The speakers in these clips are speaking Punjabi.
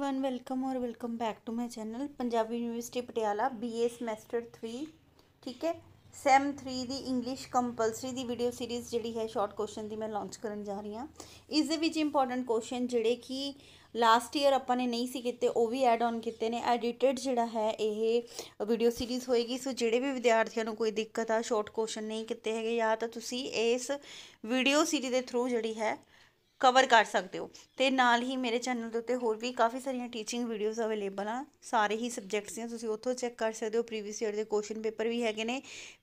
एवरीवन वेलकम और welcome back to my channel Punjabi University Patiala BA semester 3 ਠੀਕ ਹੈ ਸੈਮ 3 ਦੀ ਇੰਗਲਿਸ਼ ਕੰਪਲਸਰੀ ਦੀ ਵੀਡੀਓ ਸੀਰੀਜ਼ ਜਿਹੜੀ ਹੈ ਸ਼ਾਰਟ ਕੁਐਸਚਨ ਦੀ ਮੈਂ ਲਾਂਚ ਕਰਨ ਜਾ ਰਹੀ ਹਾਂ ਇਸ ਦੇ ਵਿੱਚ ਇੰਪੋਰਟੈਂਟ ਕੁਐਸਚਨ ਜਿਹੜੇ ਕਿ ਲਾਸਟ ਈਅਰ ਆਪਾਂ ਨੇ ਨਹੀਂ ਸੀ ਕੀਤੇ ਉਹ ਵੀ ਐਡ ਆਨ ਕੀਤੇ ਨੇ ਐਡੀਟਡ ਜਿਹੜਾ ਹੈ ਇਹ ਵੀਡੀਓ ਸੀਰੀਜ਼ ਹੋਏਗੀ ਸੋ ਜਿਹੜੇ ਵੀ ਵਿਦਿਆਰਥੀਆਂ ਨੂੰ ਕੋਈ ਦਿੱਕਤ ਆ ਸ਼ਾਰਟ ਕੁਐਸਚਨ ਨਹੀਂ ਕੀਤੇ ਹੈਗੇ ਜਾਂ ਤਾਂ ਤੁਸੀਂ ਇਸ ਵੀਡੀਓ ਸੀਰੀਜ਼ ਦੇ ਥਰੂ ਜਿਹੜੀ ਹੈ ਕਵਰ ਕਰ ਸਕਦੇ ਹੋ ਤੇ ਨਾਲ ਹੀ ਮੇਰੇ ਚੈਨਲ ਦੇ ਉੱਤੇ ਹੋਰ ਵੀ ਕਾਫੀ ਸਾਰੀਆਂ ਟੀਚਿੰਗ ਵੀਡੀਓਜ਼ ਅਵੇਲੇਬਲ ਆ ਸਾਰੇ ਹੀ ਸਬਜੈਕਟਸ ਦੀਆਂ ਤੁਸੀਂ ਉੱਥੋਂ ਚੈੱਕ ਕਰ ਸਕਦੇ ਹੋ ਪ੍ਰੀਵੀਅਸ ਈਅਰ ਦੇ ਕੁਐਸਚਨ ਪੇਪਰ ਵੀ ਹੈਗੇ ਨੇ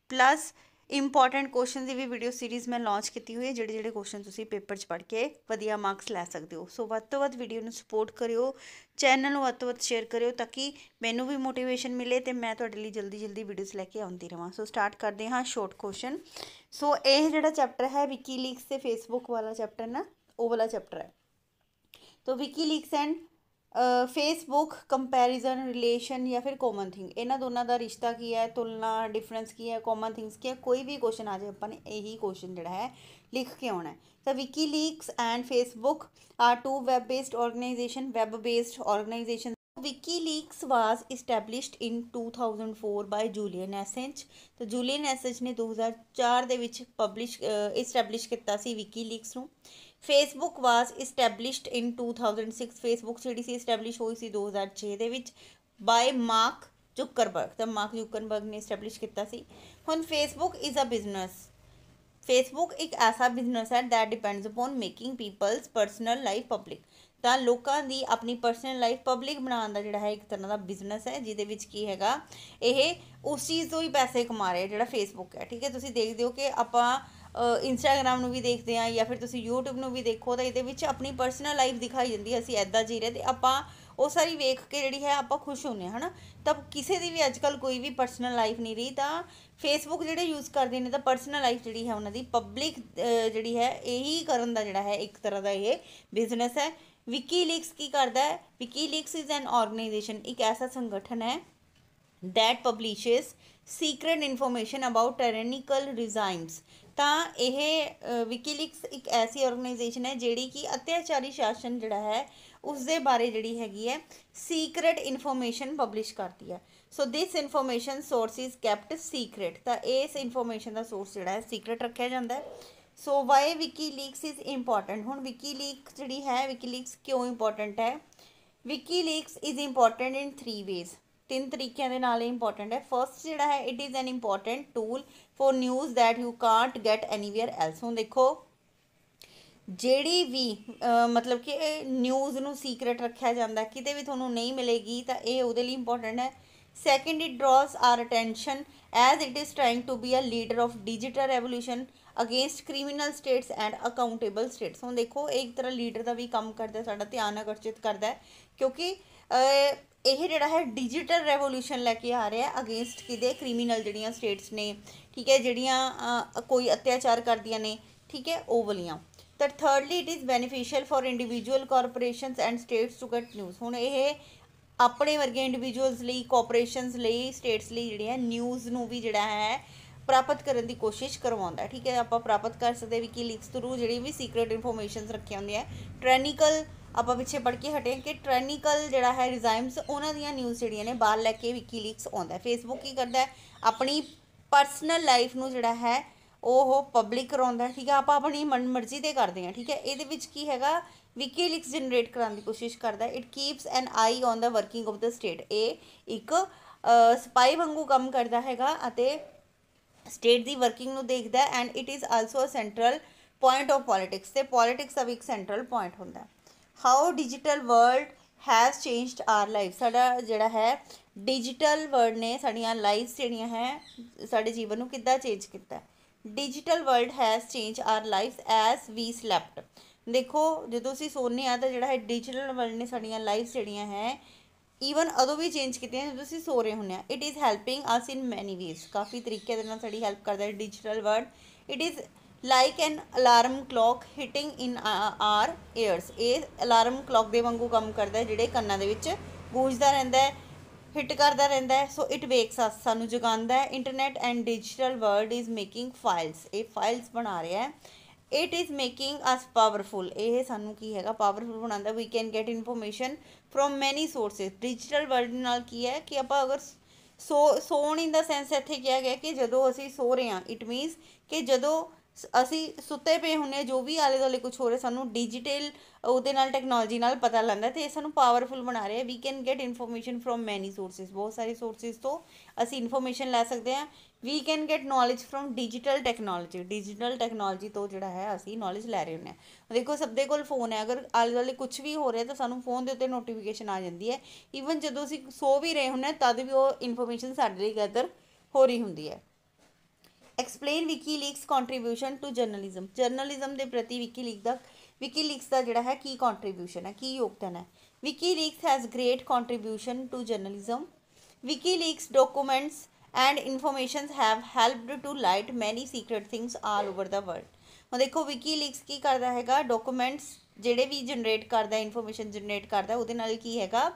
ਪਲੱਸ ਇੰਪੋਰਟੈਂਟ ਕੁਐਸਚਨ ਦੀ ਵੀ ਵੀਡੀਓ ਸੀਰੀਜ਼ ਮੈਂ ਲਾਂਚ ਕੀਤੀ ਹੋਈ ਹੈ ਜਿਹੜੇ ਜਿਹੜੇ ਕੁਐਸਚਨ ਤੁਸੀਂ ਪੇਪਰ 'ਚ ਪੜ੍ਹ ਕੇ ਵਧੀਆ ਮਾਰਕਸ ਲੈ ਸਕਦੇ ਹੋ ਸੋ ਵੱਧ ਤੋਂ ਵੱਧ ਵੀਡੀਓ ਨੂੰ ਸਪੋਰਟ ਕਰਿਓ ਚੈਨਲ ਨੂੰ ਵੱਧ ਤੋਂ ਵੱਧ ਸ਼ੇਅਰ ਕਰਿਓ ਤਾਂ ਕਿ ਮੈਨੂੰ ਵੀ ਮੋਟੀਵੇਸ਼ਨ ਮਿਲੇ ਤੇ ਮੈਂ ਤੁਹਾਡੇ ਲਈ ਜਲਦੀ ਜਲਦੀ ਵੀਡੀਓਜ਼ ਲੈ ਕੇ ਆਉਂਦੀ ਰਵਾਂ ਸੋ ਸਟਾਰਟ ਕਰਦੇ ਹਾਂ ਸ਼ਾਰਟ ਕੁਐਸਚਨ ਸੋ ਇਹ ਜਿਹੜਾ ਚੈਪਟਰ ਹੈ ਵਿਕੀ ਲੀਕਸ ਤੇ ਫੇਸਬੁੱਕ ਵਾਲਾ ਚੈਪਟਰ ਨਾ वो वाला चैप्टर है तो WikiLeaks and Facebook comparison relation या फिर कॉमन थिंग इन्होंने दोनों का रिश्ता की है तुलना डिफरेंस की है कॉमन थिंग्स की है कोई भी क्वेश्चन आ जाए अपन यही क्वेश्चन जोड़ा है लिख के आना है तो WikiLeaks and Facebook are two web based organisation web based WikiLeaks was established in 2004 by Julian Assange ਤੇ ਜੂਲੀਅਨ ਐਸੈਂਜ ਨੇ 2004 ਦੇ ਵਿੱਚ ਪਬਲਿਸ਼ पबलिश इस्टैबलिश किया ਵਿਕੀਲੀਕਸ ਨੂੰ Facebook was established in 2006 Facebook ਜਿਹੜੀ ਸੀ ਇਸਟੈਬਲਿਸ਼ ਹੋਈ ਸੀ 2006 ਦੇ ਵਿੱਚ ਬਾਈ ਮਾਰਕ ਜੁਕਰਬਰਗ ਤਾਂ ਮਾਰਕ ਜੁਕਰਬਰਗ ਨੇ ਇਸਟੈਬਲਿਸ਼ ਕੀਤਾ ਸੀ ਹੁਣ Facebook is a business Facebook ਇੱਕ ਐਸਾ ਬਿਜ਼ਨਸ ਹੈ that depends upon making people's personal life public ਤਾਂ ਲੋਕਾਂ ਦੀ ਆਪਣੀ ਪਰਸਨਲ ਲਾਈਫ ਪਬਲਿਕ ਬਣਾਉਣ ਦਾ ਜਿਹੜਾ ਹੈ ਇੱਕ ਤਰ੍ਹਾਂ ਦਾ ਬਿਜ਼ਨਸ ਹੈ ਜਿਹਦੇ ਵਿੱਚ ਕੀ ਹੈਗਾ ਇਹ ਉਸ ਚੀਜ਼ ਤੋਂ ਹੀ ਪੈਸੇ ਕਮਾ ਰਿਹਾ ਜਿਹੜਾ ਫੇਸਬੁੱਕ ਹੈ ਠੀਕ ਹੈ ਤੁਸੀਂ ਦੇਖਦੇ ਹੋ ਕਿ ਆਪਾਂ ਇੰਸਟਾਗ੍ਰam ਨੂੰ ਵੀ ਦੇਖਦੇ ਆ ਜਾਂ ਫਿਰ ਤੁਸੀਂ YouTube ਨੂੰ ਵੀ ਦੇਖੋ ਤਾਂ ਇਹਦੇ ਵਿੱਚ ਆਪਣੀ ਪਰਸਨਲ ਲਾਈਫ ਦਿਖਾਈ ਜਾਂਦੀ ਹੈ ਅਸੀਂ ਐਦਾਂ ਜੀ ਰਹੇ ਤੇ ਆਪਾਂ ਉਹ ਸਾਰੀ ਵੇਖ ਕੇ ਜਿਹੜੀ ਹੈ ਆਪਾਂ ਖੁਸ਼ ਹੁੰਨੇ ਹਨ ਤਾਂ ਕਿਸੇ ਦੀ ਵੀ ਅੱਜਕੱਲ ਕੋਈ ਵੀ ਪਰਸਨਲ ਲਾਈਫ ਨਹੀਂ ਰਹੀ ਤਾਂ ਫੇਸਬੁੱਕ ਜਿਹੜੇ ਯੂਜ਼ ਕਰਦੇ ਨੇ ਤਾਂ ਪਰਸਨਲ ਲਾਈਫ ਜਿਹੜੀ ਹੈ ਉਹਨਾਂ ਦੀ ਪਬਲਿਕ ਜਿਹੜੀ ਹੈ ਇਹੀ ਕਰਨ ਦਾ ਜਿਹੜਾ ਹੈ ਇੱਕ ਤਰ੍ਹਾਂ ਦਾ ਇਹ ਬਿਜ਼ਨਸ ਹੈ ਵਿਕੀਲੀਕਸ ਕੀ ਕਰਦਾ ਹੈ ਵਿਕੀਲੀਕਸ ਇਜ਼ ਐਨ ਆਰਗੇਨਾਈਜੇਸ਼ਨ ਇੱਕ ਐਸਾ ਸੰਗਠਨ ਹੈ that publishes secret information about tyrannical regimes ਤਾਂ ਇਹ ਵਿਕੀਲਿਕਸ ਇੱਕ ਐਸੀ ਆਰਗੇਨਾਈਜੇਸ਼ਨ ਹੈ ਜਿਹੜੀ ਕਿ ਅਤਿਆਚਾਰੀ ਸ਼ਾਸਨ ਜਿਹੜਾ ਹੈ ਉਸ ਦੇ ਬਾਰੇ ਜਿਹੜੀ ਹੈਗੀ ਹੈ ਸੀਕ੍ਰੇਟ ਇਨਫੋਰਮੇਸ਼ਨ ਪਬਲਿਸ਼ ਕਰਦੀ ਹੈ so this information source is kept secret ਤਾਂ ਇਸ ਇਨਫੋਰਮੇਸ਼ਨ ਦਾ ਸੋਰਸ ਜਿਹੜਾ ਹੈ ਸੀਕ੍ਰੇਟ ਰੱਖਿਆ ਜਾਂਦਾ ਹੈ so why WikiLeaks is important ਹੁਣ ਵਿਕੀਲੀਕ ਜਿਹੜੀ ਹੈ ਵਿਕੀਲਿਕਸ ਕਿਉਂ ਇੰਪੋਰਟੈਂਟ ਹੈ WikiLeaks is important in 3 ways ਤਿੰਨ ਤਰੀਕਿਆਂ ਦੇ ਨਾਲ ਇਹ ਇੰਪੋਰਟੈਂਟ ਹੈ ਫਰਸਟ ਜਿਹੜਾ ਹੈ it is an important tool for news that you can't get anywhere else ਹੁਣ ਦੇਖੋ ਜਿਹੜੀ ਵੀ ਮਤਲਬ ਕਿ ਨਿਊਜ਼ ਨੂੰ ਸੀਕ੍ਰੀਟ ਰੱਖਿਆ ਜਾਂਦਾ ਕਿਤੇ ਵੀ ਤੁਹਾਨੂੰ ਨਹੀਂ ਮਿਲੇਗੀ ਤਾਂ ਇਹ ਉਹਦੇ ਲਈ ਇੰਪੋਰਟੈਂਟ ਹੈ second it draws our attention as it is trying to be a leader of digital revolution against criminal states and accountable states ਹੁਣ ਦੇਖੋ ਇੱਕ ਤਰ੍ਹਾਂ ਲੀਡਰ ਦਾ ਵੀ ਕੰਮ ਕਰਦਾ ਸਾਡਾ ਧਿਆਨ ਆਕਰਸ਼ਿਤ ਕਰਦਾ ਕਿਉਂਕਿ ਇਹ ਜਿਹੜਾ ਹੈ ਡਿਜੀਟਲ ਰੈਵੋਲੂਸ਼ਨ ਲੈ ਕੇ ਆ ਰਿਹਾ ਹੈ ਅਗੇਂਸਟ ਕਿਦੇ ਕ੍ਰਿਮੀਨਲ ਜਿਹੜੀਆਂ ਸਟੇਟਸ ਨੇ ਠੀਕ ਹੈ ਜਿਹੜੀਆਂ ਕੋਈ ਅਤਿਆਚਾਰ ਕਰਦੀਆਂ ਨੇ ਠੀਕ ਹੈ ਉਹ ਵਾਲੀਆਂ ਤਾਂ thirdly it is beneficial for individual corporations and states to get news ਹੁਣ ਇਹ ਆਪਣੇ ਵਰਗੇ ਇੰਡੀਵਿਜੂਅਲਸ ਲਈ ਕਾਰਪੋਰੇਸ਼ਨਸ ਲਈ ਸਟੇਟਸ ਲਈ ਜਿਹੜੇ ਹੈ ਨਿਊਜ਼ ਨੂੰ ਵੀ ਜਿਹੜਾ ਹੈ ਪ੍ਰਾਪਤ ਕਰਨ ਦੀ ਕੋਸ਼ਿਸ਼ ਕਰਵਾਉਂਦਾ ਠੀਕ ਹੈ ਆਪਾਂ ਪ੍ਰਾਪਤ ਕਰ ਸਕਦੇ ਵੀ ਕਿ ਲੀਕਸ ਥਰੂ ਜਿਹੜੀ ਵੀ ਸੀਕ੍ਰੀਟ ਇਨਫੋਰਮੇਸ਼ਨਸ ਰੱਖੀਆਂ ਹੁੰਦੀਆਂ ਟ੍ਰੈਨਿਕਲ ਆਪਾਂ ਪਿੱਛੇ ਪੜ ਕੇ ਹਟੇ ਕਿ ਟ੍ਰੈਨਿਕਲ ਜਿਹੜਾ ਹੈ ਰਿਜ਼ਾਈਮਸ ਉਹਨਾਂ ਦੀਆਂ ਨਿਊਜ਼ ਜਿਹੜੀਆਂ ਨੇ ਬਾਹਰ ਲੈ ਕੇ ਵਿਕੀ ਲੀਕਸ ਆਉਂਦਾ ਫੇਸਬੁੱਕ ਕੀ ਕਰਦਾ ਹੈ ਆਪਣੀ ਪਰਸਨਲ ਲਾਈਫ ਨੂੰ ਜਿਹੜਾ ਹੈ ਉਹ ਪਬਲਿਕ ਕਰਾਉਂਦਾ ਠੀਕ ਹੈ ਆਪਾਂ ਆਪਣੀ ਮਨਮਰਜ਼ੀ ਤੇ ਕਰਦੇ ਹਾਂ ਠੀਕ ਹੈ ਇਹਦੇ ਵਿੱਚ ਕੀ ਹੈਗਾ ਲੀਕਸ ਜਨਰੇਟ ਕਰਨ ਦੀ ਕੋਸ਼ਿਸ਼ ਕਰਦਾ it keeps an eye on the working of the state ਇਹ ਇੱਕ ਸਪਾਈ ਵਾਂਗੂ ਕੰਮ ਕਰਦਾ ਹੈਗਾ ਅਤੇ ਸਟੇਟ ਦੀ ਵਰਕਿੰਗ ਨੂੰ ਦੇਖਦਾ and it is also a central point of politics ਤੇ ਪੋਲਿਟਿਕਸ ਆ ਵੀ ਇੱਕ ਸੈਂਟਰਲ ਪੁਆਇੰਟ ਹੁੰਦਾ how digital world has changed our life ਸਾਡਾ ਜਿਹੜਾ ਹੈ ਡਿਜੀਟਲ ਵਰਲਡ ਨੇ ਸਾਡੀਆਂ ਲਾਈਫਸ ਜਿਹੜੀਆਂ ਹੈ ਸਾਡੇ ਜੀਵਨ ਨੂੰ ਕਿੱਦਾਂ ਚੇਂਜ ਕੀਤਾ digital world has change our lives as we slept ਦੇਖੋ ਜਦੋਂ ਅਸੀਂ ਸੋਨੇ ਆ ਤਾਂ ਜਿਹੜਾ ਹੈ ਡਿਜੀਟਲ ਵਰਲਡ ਨੇ ਸਾਡੀਆਂ ਲਾਈਫਸ ਜਿਹੜੀਆਂ ਹੈ ਈਵਨ ਅਦੋਂ ਵੀ ਚੇਂਜ ਕੀਤੀਆਂ ਜਦੋਂ ਅਸੀਂ ਸੋ ਰਹੇ ਹੁੰਨੇ ਆ it is helping us in many ways ਕਾਫੀ ਤਰੀਕੇ ਦੇ ਨਾਲ ਸਾਡੀ ਹੈਲਪ ਕਰਦਾ ਹੈ digital world it is like an alarm clock hitting in our ears ਇਹ ਅਲਾਰਮ ਕਲੌਕ ਦੇ ਵਾਂਗੂ ਕੰਮ ਕਰਦਾ ਹੈ ਜਿਹੜੇ ਕੰਨਾਂ ਦੇ ਵਿੱਚ ਗੂੰਜਦਾ ਰਹਿੰਦਾ ਹੈ ਹਿੱਟ ਕਰਦਾ ਰਹਿੰਦਾ ਹੈ ਸੋ ਇਟ ਵੇਕਸ ਅਸ ਸਾਨੂੰ ਜਗਾਉਂਦਾ ਹੈ internet and digital world is making files ਇਹ ਫਾਈਲਸ ਬਣਾ ਰਿਹਾ ਹੈ it is making us powerful ਇਹ ਸਾਨੂੰ ਕੀ ਹੈਗਾ ਪਾਵਰਫੁਲ ਬਣਾਉਂਦਾ we can get information from many sources digital world ਨਾਲ ਕੀ ਹੈ ਕਿ ਆਪਾਂ ਅਗਰ ਸੋ ਸੋਣ ਇਨ ਦਾ ਸੈਂਸ ਇੱਥੇ ਕਿਹਾ ਗਿਆ ਕਿ ਜਦੋਂ ਅਸੀਂ ਸੋ ਰਹੇ ਹਾਂ ਇਟ ਮੀਨਸ ਕਿ ਜਦੋਂ ਅਸੀਂ ਸੁੱਤੇ ਪਏ ਹੁੰਨੇ ਜੋ ਵੀ ਆਲੇ ਦੁਆਲੇ ਕੁਝ ਹੋ ਰਿਹਾ ਸਾਨੂੰ ਡਿਜੀਟਲ ਉਹਦੇ ਨਾਲ ਟੈਕਨੋਲੋਜੀ ਨਾਲ ਪਤਾ ਲੱਗਦਾ ਤੇ ਇਹ ਸਾਨੂੰ ਪਾਵਰਫੁਲ ਬਣਾ ਰਿਹਾ we can get information from many sources ਬਹੁਤ ਸਾਰੇ ਸੋਰਸਸ ਤੋਂ ਅਸੀਂ ਇਨਫੋਰਮੇਸ਼ਨ ਲੈ ਸਕਦੇ ਹਾਂ we can get knowledge from digital technology digital technology ਤੋਂ ਜਿਹੜਾ ਹੈ ਅਸੀਂ ਨੋਲੇਜ ਲੈ ਰਹੇ ਹੁੰਨੇ ਆ ਦੇਖੋ ਸਭ ਦੇ ਕੋਲ ਫੋਨ ਹੈ ਅਗਰ ਆਲੇ ਦੁਆਲੇ ਕੁਝ ਵੀ ਹੋ ਰਿਹਾ ਤਾਂ ਸਾਨੂੰ ਫੋਨ ਦੇ ਉੱਤੇ ਨੋਟੀਫਿਕੇਸ਼ਨ ਆ ਜਾਂਦੀ ਹੈ ਇਵਨ ਜਦੋਂ ਅਸੀਂ ਸੋ ਵੀ ਰਹੇ ਹੁੰਨੇ ਤਦ ਵੀ ਉਹ ਇਨਫੋਰਮੇਸ਼ਨ ਸਾਡੇ ਲਈ ਗੈਦਰ ਹੋ ਰਹੀ ਹੁੰਦੀ ਹੈ explain WikiLeaks contribution to journalism journalism ਦੇ ਪ੍ਰਤੀ ਵਿਕੀਲੀਕ ਦਾ ਵਿਕੀਲੀਕਸ ਦਾ ਜਿਹੜਾ ਹੈ ਕੀ ਕੰਟਰੀਬਿਊਸ਼ਨ ਹੈ ਕੀ ਯੋਗਦਾਨ ਹੈ WikiLeaks has great contribution to journalism WikiLeaks documents and informations have helped to light many secret things all over the world ਹੁਣ ਦੇਖੋ ਵਿਕੀਲੀਕਸ ਕੀ ਕਰਦਾ ਹੈਗਾ ਡਾਕੂਮੈਂਟਸ ਜਿਹੜੇ ਵੀ ਜਨਰੇਟ ਕਰਦਾ ਇਨਫੋਰਮੇਸ਼ਨ ਜਨਰੇਟ ਕਰਦਾ ਉਹਦੇ ਨਾਲ ਕੀ ਹੈਗਾ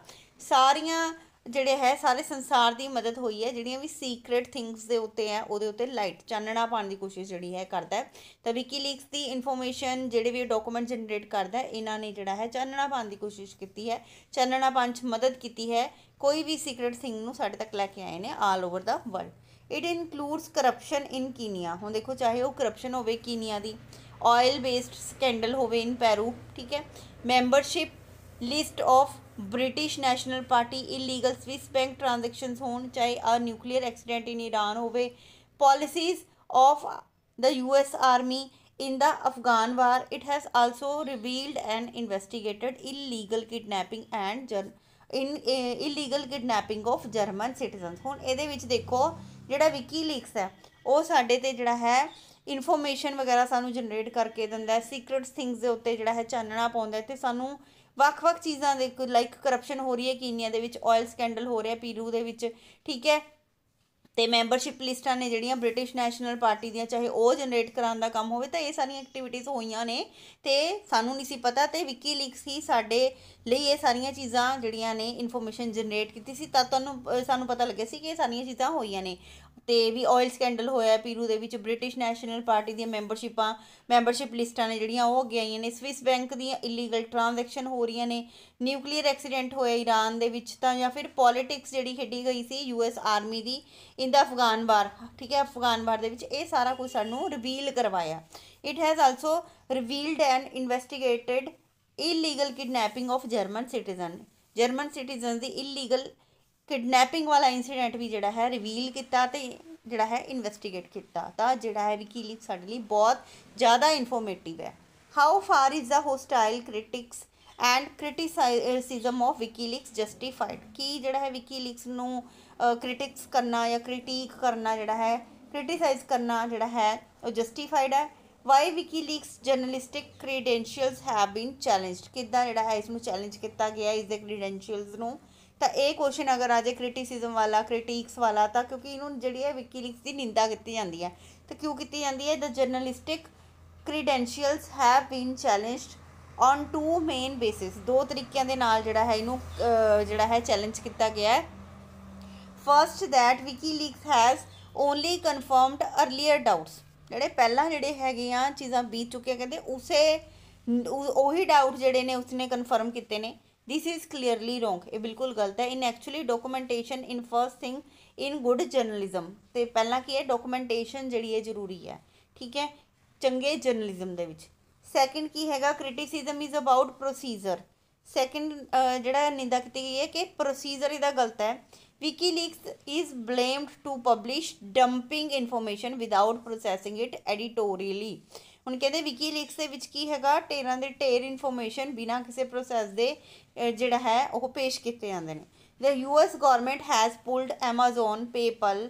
ਸਾਰੀਆਂ ਜਿਹੜੇ ਹੈ ਸਾਰੇ ਸੰਸਾਰ ਦੀ ਮਦਦ ਹੋਈ ਹੈ ਜਿਹੜੀਆਂ ਵੀ ਸੀਕ੍ਰੀਟ ਥਿੰਗਸ ਦੇ ਉੱਤੇ ਹੈ ਉਹਦੇ ਉੱਤੇ ਲਾਈਟ ਚਾਨਣਾ ਪਾਉਣ ਦੀ ਕੋਸ਼ਿਸ਼ ਜਿਹੜੀ ਹੈ ਕਰਦਾ ਹੈ ਤਾਂ ਵਿਕੀਲੀਕਸ ਦੀ ਇਨਫੋਰਮੇਸ਼ਨ ਜਿਹੜੇ ਵੀ ਡਾਕੂਮੈਂਟ ਜਨਰੇਟ ਕਰਦਾ ਇਹਨਾਂ ਨੇ ਜਿਹੜਾ ਹੈ ਚਾਨਣਾ ਪਾਉਣ ਦੀ ਕੋਸ਼ਿਸ਼ ਕੀਤੀ ਹੈ ਚਾਨਣਾ ਪੰਚ ਮਦਦ ਕੀਤੀ ਹੈ ਕੋਈ ਵੀ ਸੀਕ੍ਰੀਟ ਥਿੰਗ ਨੂੰ ਸਾਡੇ ਤੱਕ ਲੈ ਕੇ ਆਏ ਨੇ all over the world it includes corruption in Kenya ਹੁਣ ਦੇਖੋ ਚਾਹੇ ਉਹ ਕਰਪਸ਼ਨ ਹੋਵੇ ਕੀਨੀਆ ਦੀ ਆਇਲ ਬੇਸਡ ਸਕੈਂਡਲ ਹੋਵੇ ਇਨ ਪੈਰੂ ਠੀਕ ਹੈ membership list of British National Party illegal Swiss bank transactions ਹੋਣ ਚਾਹੇ a nuclear accident in Iran ਹੋਵੇ policies of the US army in the Afghan war, it has also revealed and investigated illegal kidnapping and in illegal kidnapping of German citizens ਹੁਣ ਇਹਦੇ ਵਿੱਚ ਦੇਖੋ ਜਿਹੜਾ ਵਿਕੀ ਲੀਕਸ ਹੈ ਉਹ ਸਾਡੇ ਤੇ ਜਿਹੜਾ ਹੈ ਇਨਫੋਰਮੇਸ਼ਨ ਵਗੈਰਾ ਸਾਨੂੰ ਜਨਰੇਟ ਕਰਕੇ ਦਿੰਦਾ ਹੈ ਸੀਕ੍ਰੀਟਸ ਥਿੰਗਸ ਦੇ ਉੱਤੇ ਜਿਹੜਾ ਹੈ ਚਾਨਣਾ ਪਾਉਂਦਾ ਹੈ ਤੇ ਸਾਨੂੰ ਵੱਖ-ਵੱਖ ਚੀਜ਼ਾਂ ਦੇ ਲਾਈਕ ਕਰਪਸ਼ਨ ਹੋ ਰਹੀ ਹੈ ਕੀਨੀਆ ਦੇ ਵਿੱਚ ਆਇਲ ਸਕੈਂਡਲ ਹੋ ਰਿਹਾ ਪੀਰੂ ਦੇ ਵਿੱਚ ਠੀਕ ਹੈ ਤੇ ਮੈਂਬਰਸ਼ਿਪ ਲਿਸਟਾਂ ਨੇ ਜਿਹੜੀਆਂ ਬ੍ਰਿਟਿਸ਼ ਨੈਸ਼ਨਲ ਪਾਰਟੀ ਦੀਆਂ ਚਾਹੇ ਉਹ ਜਨਰੇਟ ਕਰਾਉਣ ਦਾ ਕੰਮ ਹੋਵੇ ਤਾਂ ਇਹ ਸਾਰੀਆਂ ਐਕਟੀਵਿਟੀਜ਼ ਹੋਈਆਂ ਨੇ ਤੇ ਸਾਨੂੰ ਨਹੀਂ ਸੀ ਪਤਾ ਤੇ ਵਿਕੀ ਲੀਕਸ ਹੀ ਸਾਡੇ ਲਈ ਇਹ ਸਾਰੀਆਂ ਚੀਜ਼ਾਂ ਜਿਹੜੀਆਂ ਨੇ ਇਨਫੋਰਮੇਸ਼ਨ ਜਨਰੇਟ ਕੀਤੀ ਸੀ ਤਾਂ ਤੁਹਾਨੂੰ ਸਾਨੂੰ ਪਤਾ ਲੱਗਿਆ ਸੀ ਕਿ ਇਹ ਸਾਰੀਆਂ ਚੀਜ਼ਾਂ ਹੋਈਆਂ ਨੇ ਤੇ ਵੀ ਆਇਲ ਸਕੈਂਡਲ ਹੋਇਆ ਪੀਰੂ ਦੇ ਵਿੱਚ ਬ੍ਰਿਟਿਸ਼ ਨੈਸ਼ਨਲ ਪਾਰਟੀ ਦੀਆਂ ਮੈਂਬਰਸ਼ਿਪਾਂ ਮੈਂਬਰਸ਼ਿਪ ਲਿਸਟਾਂ ਨੇ ਜਿਹੜੀਆਂ ਉਹ ਗਈਆਂ ਨੇ ਸਵਿਸ ਬੈਂਕ ਦੀਆਂ ਇਲੀਗਲ ਟ੍ਰਾਂਜੈਕਸ਼ਨ ਹੋ ਰਹੀਆਂ ਨੇ ਨਿਊਕਲੀਅਰ ਐਕਸੀਡੈਂਟ ਹੋਇਆ ਈਰਾਨ ਦੇ ਵਿੱਚ ਤਾਂ ਜਾਂ ਫਿਰ ਪੋਲਿਟਿਕਸ ਜਿਹੜੀ ਖੇਡੀ ਗਈ ਸੀ ਯੂਐਸ ਆਰਮੀ ਦੀ ਇਨ ਦਾ ਅਫਗਾਨ ਵਾਰ ਠੀਕ ਹੈ ਅਫਗਾਨ ਵਾਰ ਦੇ ਵਿੱਚ ਇਹ ਸਾਰਾ ਕੁਝ ਸਾਨੂੰ ਰਿਵੀਲ ਕਰਵਾਇਆ it has also revealed and investigated illegal kidnapping of German citizen German citizen ਦੀ ਇਲੀਗਲ ਕਿਡਨੈਪਿੰਗ ਵਾਲਾ ਇਨਸੀਡੈਂਟ ਵੀ ਜਿਹੜਾ ਹੈ ਰਿਵੀਲ ਕੀਤਾ ਤੇ ਜਿਹੜਾ ਹੈ ਇਨਵੈਸਟੀਗੇਟ ਕੀਤਾ ਤਾਂ ਜਿਹੜਾ ਹੈ ਵਿਕੀਲੀਕ ਸਾਡੇ ਲਈ ਬਹੁਤ ਜ਼ਿਆਦਾ ਇਨਫੋਰਮੇਟਿਵ ਹੈ how far is the hostile critics and criticism of WikiLeaks justified ਕੀ ਜਿਹੜਾ ਹੈ ਵਿਕੀਲੀਕਸ ਨੂੰ ਕ੍ਰਿਟਿਕਸ ਕਰਨਾ ਜਾਂ ਕ੍ਰਿਟਿਕ ਕਰਨਾ ਜਿਹੜਾ ਹੈ ਕ੍ਰਿਟਿਸਾਈਜ਼ ਕਰਨਾ ਜਿਹੜਾ ਹੈ ਉਹ ਜਸਟੀਫਾਈਡ ਹੈ why WikiLeaks journalistic credentials have been challenged ਕਿੱਦਾਂ ਜਿਹੜਾ ਹੈ ਇਸ ਨੂੰ ਚੈਲੰਜ ਕੀਤਾ ਗਿਆ ਇਸ ਦੇ ਕ੍ਰੀਡੈਂਸ਼ੀਅਲਸ ਨੂੰ ਤਾਂ ਇਹ ਕੁਐਸਚਨ ਅਗਰ ਆ ਜਾਏ ਕ੍ਰਿਟਿਸਿਜ਼ਮ ਵਾਲਾ ਕ੍ਰਿਟਿਕਸ ਵਾਲਾ ਤਾਂ ਕਿਉਂਕਿ ਇਹਨੂੰ ਜਿਹੜੀ ਹੈ ਵਿਕੀਲੀਕਸ ਦੀ ਨਿੰਦਾ ਕੀਤੀ ਜਾਂਦੀ ਹੈ ਤਾਂ ਕਿਉਂ ਕੀਤੀ ਜਾਂਦੀ ਹੈ the journalistic credentials have been challenged on two main basis ਦੋ ਤਰੀਕਿਆਂ ਦੇ ਨਾਲ ਜਿਹੜਾ ਹੈ ਇਹਨੂੰ ਜਿਹੜਾ ਹੈ ਚੈਲੰਜ ਕੀਤਾ ਗਿਆ ਹੈ first that WikiLeaks has only confirmed earlier doubts ਜਿਹੜੇ ਪਹਿਲਾਂ ਜਿਹੜੇ ਹੈਗੇ ਆ ਚੀਜ਼ਾਂ ਬੀਤ ਚੁੱਕੀਆਂ ਕਹਿੰਦੇ ਉਸੇ ਉਹੀ ਡਾਊਟ ਜਿਹੜੇ ਨੇ ਉਸਨੇ ਕਨਫਰਮ ਕੀਤੇ ਨੇ this is clearly wrong ਇਹ ਬਿਲਕੁਲ ਗਲਤ ਹੈ in actually documentation in first thing in good journalism ਤੇ ਪਹਿਲਾਂ ਕੀ ਹੈ documentation ਜਿਹੜੀ ਹੈ ਜ਼ਰੂਰੀ ਹੈ ਠੀਕ ਹੈ ਚੰਗੇ ਜਰਨਲਿਜ਼ਮ ਦੇ ਵਿੱਚ ਸੈਕਿੰਡ ਕੀ ਹੈਗਾ criticism is about procedure second ਜਿਹੜਾ ਨਿੰਦਾ ਕੀਤੀ ਗਈ ਹੈ ਕਿ ਪ੍ਰੋਸੀਜਰ ਇਹਦਾ ਗਲਤ ਹੈ WikiLeaks is blamed to publish dumping information without processing it editorially ਹੁਣ ਕਹਿੰਦੇ ਵਿਕੀ ਲੀਕਸ ਦੇ ਵਿੱਚ ਕੀ ਹੈਗਾ ਟੇਰਾਂ ਦੇ ਟੇਰ ਇਨਫੋਰਮੇਸ਼ਨ ਬਿਨਾਂ ਕਿਸੇ ਪ੍ਰੋਸੈਸ ਦੇ ਜਿਹੜਾ ਹੈ ਉਹ ਪੇਸ਼ ਕੀਤੇ ਜਾਂਦੇ ਨੇ the S government has pulled Amazon PayPal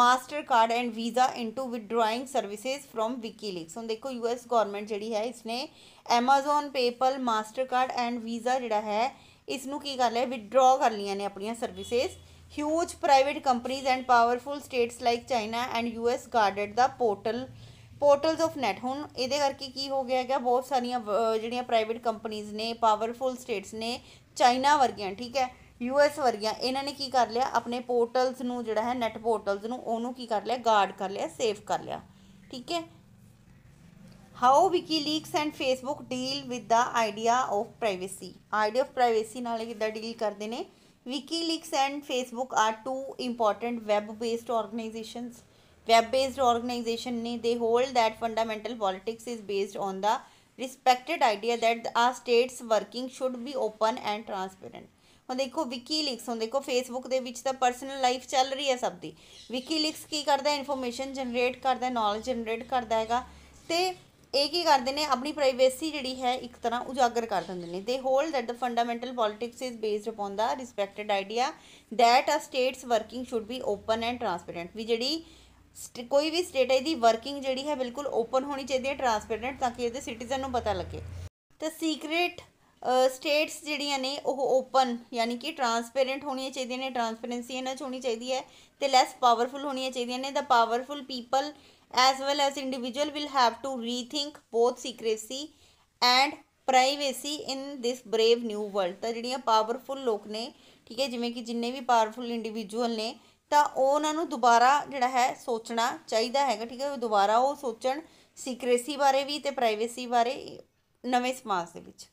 MasterCard and Visa into withdrawing services from WikiLeaks ਹੁਣ ਦੇਖੋ ਯੂ ਐਸ ਗਵਰਨਮੈਂਟ ਜਿਹੜੀ ਹੈ ਇਸਨੇ Amazon PayPal MasterCard and Visa ਜਿਹੜਾ ਹੈ ਇਸ ਨੂੰ ਕੀ ਕਰ ਲਿਆ ਵਿਦਡਰਾ ਕਰ ਲੀਆਂ ਨੇ ਆਪਣੀਆਂ ਸਰਵਿਸਿਜ਼ ਹਿਊਜ ਪ੍ਰਾਈਵੇਟ ਕੰਪਨੀਆਂ and powerful states like China and U S guarded the portal portals of net ਹੁਣ ਇਹਦੇ ਕਰਕੇ ਕੀ ਹੋ ਗਿਆ ਹੈਗਾ ਬਹੁਤ ਸਾਰੀਆਂ ਜਿਹੜੀਆਂ ਪ੍ਰਾਈਵੇਟ ਕੰਪਨੀਆਂ ਨੇ ਪਾਵਰਫੁਲ ਸਟੇਟਸ ਨੇ ਚਾਈਨਾ ਵਰਗੀਆਂ ਠੀਕ ਹੈ ਯੂ ਐਸ ਵਰਗੀਆਂ ਇਹਨਾਂ ਨੇ ਕੀ ਕਰ ਲਿਆ ਆਪਣੇ ਪੋਰਟਲਸ ਨੂੰ ਜਿਹੜਾ ਹੈ ਨੈਟ ਪੋਰਟਲਸ ਨੂੰ ਉਹਨੂੰ ਕੀ ਕਰ ਲਿਆ ਗਾਰਡ ਕਰ ਲਿਆ ਸੇਫ ਕਰ ਲਿਆ ਠੀਕ ਹੈ how WikiLeaks and Facebook deal with the idea of privacy idea of privacy ਨਾਲ ਕਿਦਾਂ ਡੀਲ ਕਰਦੇ ਨੇ WikiLeaks and Facebook are two important web based organisations web based organization they hold that fundamental politics is based on the respected idea that our states working should be open and transparent ਹੁਣ ਦੇਖੋ ਵਿਕੀਲੀਕਸ ਹੁਣ ਦੇਖੋ ਫੇਸਬੁੱਕ ਦੇ ਵਿੱਚ ਤਾਂ ਪਰਸਨਲ ਲਾਈਫ ਚੱਲ ਰਹੀ ਹੈ ਸਭ ਦੀ ਵਿਕੀਲੀਕਸ ਕੀ ਕਰਦਾ ਹੈ ਇਨਫੋਰਮੇਸ਼ਨ ਜਨਰੇਟ ਕਰਦਾ ਹੈ ਨੌਲੇਜ ਜਨਰੇਟ ਕਰਦਾ ਹੈਗਾ ਤੇ ਇਹ ਕੀ ਕਰਦੇ ਨੇ ਆਪਣੀ ਪ੍ਰਾਈਵੇਸੀ ਜਿਹੜੀ ਹੈ ਇੱਕ ਤਰ੍ਹਾਂ ਉਜਾਗਰ ਕਰ ਦਿੰਦੇ ਨੇ they hold that the fundamental politics is based upon the respected idea that a states working should be open and transparent ਵੀ ਜਿਹੜੀ ਕੋਈ ਵੀ ਸਟੇਟ ਹੈ ਇਹਦੀ ਵਰਕਿੰਗ ਜਿਹੜੀ ਹੈ ਬਿਲਕੁਲ ਓਪਨ ਹੋਣੀ ਚਾਹੀਦੀ ਹੈ ਟਰਾਂਸਪੇਰੈਂਟ ਤਾਂ ਕਿ ਇਹਦੇ ਸਿਟੀਜ਼ਨ ਨੂੰ ਪਤਾ ਲੱਗੇ ਤਾਂ ਸੀਕ੍ਰੀਟ ਸਟੇਟਸ ਜਿਹੜੀਆਂ ਨੇ ਉਹ ਓਪਨ ਯਾਨੀ ਕਿ ਟਰਾਂਸਪੇਰੈਂਟ ਹੋਣੀਆਂ ਚਾਹੀਦੀਆਂ ਨੇ ਟਰਾਂਸਪੇਰੈਂਸੀ ਇਹਨਾਂ 'ਚ ਹੋਣੀ ਚਾਹੀਦੀ ਹੈ ਤੇ ਲੈਸ ਪਾਵਰਫੁਲ ਹੋਣੀਆਂ ਚਾਹੀਦੀਆਂ ਨੇ the powerful people as well as individual will have to rethink both secrecy and privacy in this brave new world ਤਾਂ ਜਿਹੜੀਆਂ ਪਾਵਰਫੁਲ ਲੋਕ ਨੇ ਠੀਕ ਹੈ ਜਿਵੇਂ ਕਿ ਜਿੰਨੇ ਵੀ ਪਾਵਰਫੁਲ ਇੰਡੀਵਿਜੂਅਲ ਨੇ ਤਾਂ ਉਹਨਾਂ ਨੂੰ ਦੁਬਾਰਾ ਜਿਹੜਾ ਹੈ ਸੋਚਣਾ ਚਾਹੀਦਾ ਹੈਗਾ ਠੀਕ ਹੈ ਦੁਬਾਰਾ ਉਹ ਸੋਚਣ ਸੀਕ੍ਰੇਸੀ ਬਾਰੇ ਵੀ ਤੇ ਪ੍ਰਾਈਵੇਸੀ ਬਾਰੇ ਨਵੇਂ ਸਮਾਜ ਦੇ ਵਿੱਚ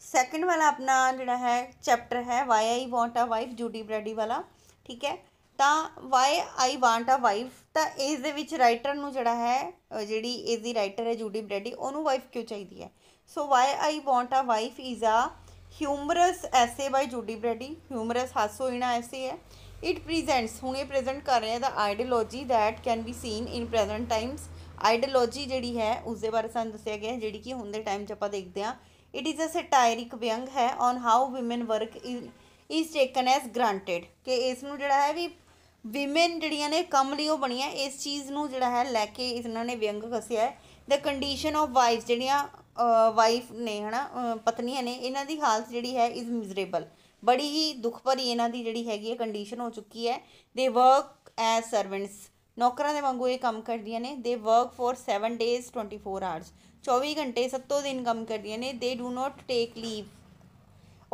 ਸੈਕੰਡ ਵਾਲਾ ਆਪਣਾ ਜਿਹੜਾ ਹੈ ਚੈਪਟਰ ਹੈ why I want a wife Judy Brady ਵਾਲਾ ਠੀਕ ਹੈ ਤਾਂ why I want a wife ਤਾਂ ਇਸ ਦੇ ਵਿੱਚ ਰਾਈਟਰ ਨੂੰ ਜਿਹੜਾ ਹੈ ਜਿਹੜੀ ਇਸ ਦੀ ਰਾਈਟਰ ਹੈ ਜੂਡੀ ਬ੍ਰੈਡੀ ਉਹਨੂੰ ਵਾਈਫ ਕਿਉਂ ਚਾਹੀਦੀ ਹੈ so why I want a wife is a humorous essay by Judy Brady humorous ਹਾਸੋਇਣਾ ਐਸੇ ਹੈ ਇਟ ਪ੍ਰੈਜ਼ੈਂਟਸ ਹੁਣ ਇਹ ਪ੍ਰੈਜ਼ੈਂਟ ਕਰ ਰਿਹਾ the ideology that can be seen in present times ideology ਜਿਹੜੀ ਹੈ ਉਸ ਦੇ ਬਾਰੇ ਸਾਨੂੰ ਦੱਸਿਆ ਗਿਆ ਜਿਹੜੀ ਕਿ ਹੁਣ ਦੇ ਟਾਈਮ 'ਚ ਆਪਾਂ ਦੇਖਦੇ ਆ ਇਟ ਇਜ਼ ਅ ਸਟਾਇਰਿਕ ਵਿਅੰਗ ਹੈ on how woman work is taken as granted ਕਿ ਇਸ ਨੂੰ ਜਿਹੜਾ ਹੈ ਵੀ ਔਮਨ ਜਿਹੜੀਆਂ ਨੇ ਕੰਮ ਲਈ ਉਹ ਬਣੀਆਂ ਇਸ ਚੀਜ਼ ਨੂੰ ਜਿਹੜਾ ਹੈ ਲੈ ਕੇ ਇਹਨਾਂ ਨੇ ਵਿਅੰਗ ਕਸਿਆ ਹੈ ਦ ਕੰਡੀਸ਼ਨ ਆਫ ਵਾਈਫ ਜਿਹੜੀਆਂ ਵਾਈਫ ਨੇ ਹਨਾ ਪਤਨੀਆਂ ਨੇ ਇਹਨਾਂ ਦੀ ਹਾਲਤ ਜਿਹੜੀ ਹੈ ਇਜ਼ ਮਿਜ਼ਰੇਬਲ ਬੜੀ ਹੀ ਦੁੱਖ ਭਰੀ ਇਹਨਾਂ ਦੀ ਜਿਹੜੀ ਹੈਗੀ ਹੈ ਕੰਡੀਸ਼ਨ ਹੋ ਚੁੱਕੀ ਹੈ ਦੇ ਵਰਕ ਐਸ ਸਰਵੈਂਟਸ ਨੌਕਰਾਂ ਦੇ ਵਾਂਗੂ ਇਹ ਕੰਮ ਕਰਦੀਆਂ ਨੇ ਦੇ ਵਰਕ ਫॉर 7 ਡੇਜ਼ 24 ਆਵਰਸ 24 ਘੰਟੇ ਸੱਤੋ ਦਿਨ ਕੰਮ ਕਰਦੀਆਂ ਨੇ they do not take leave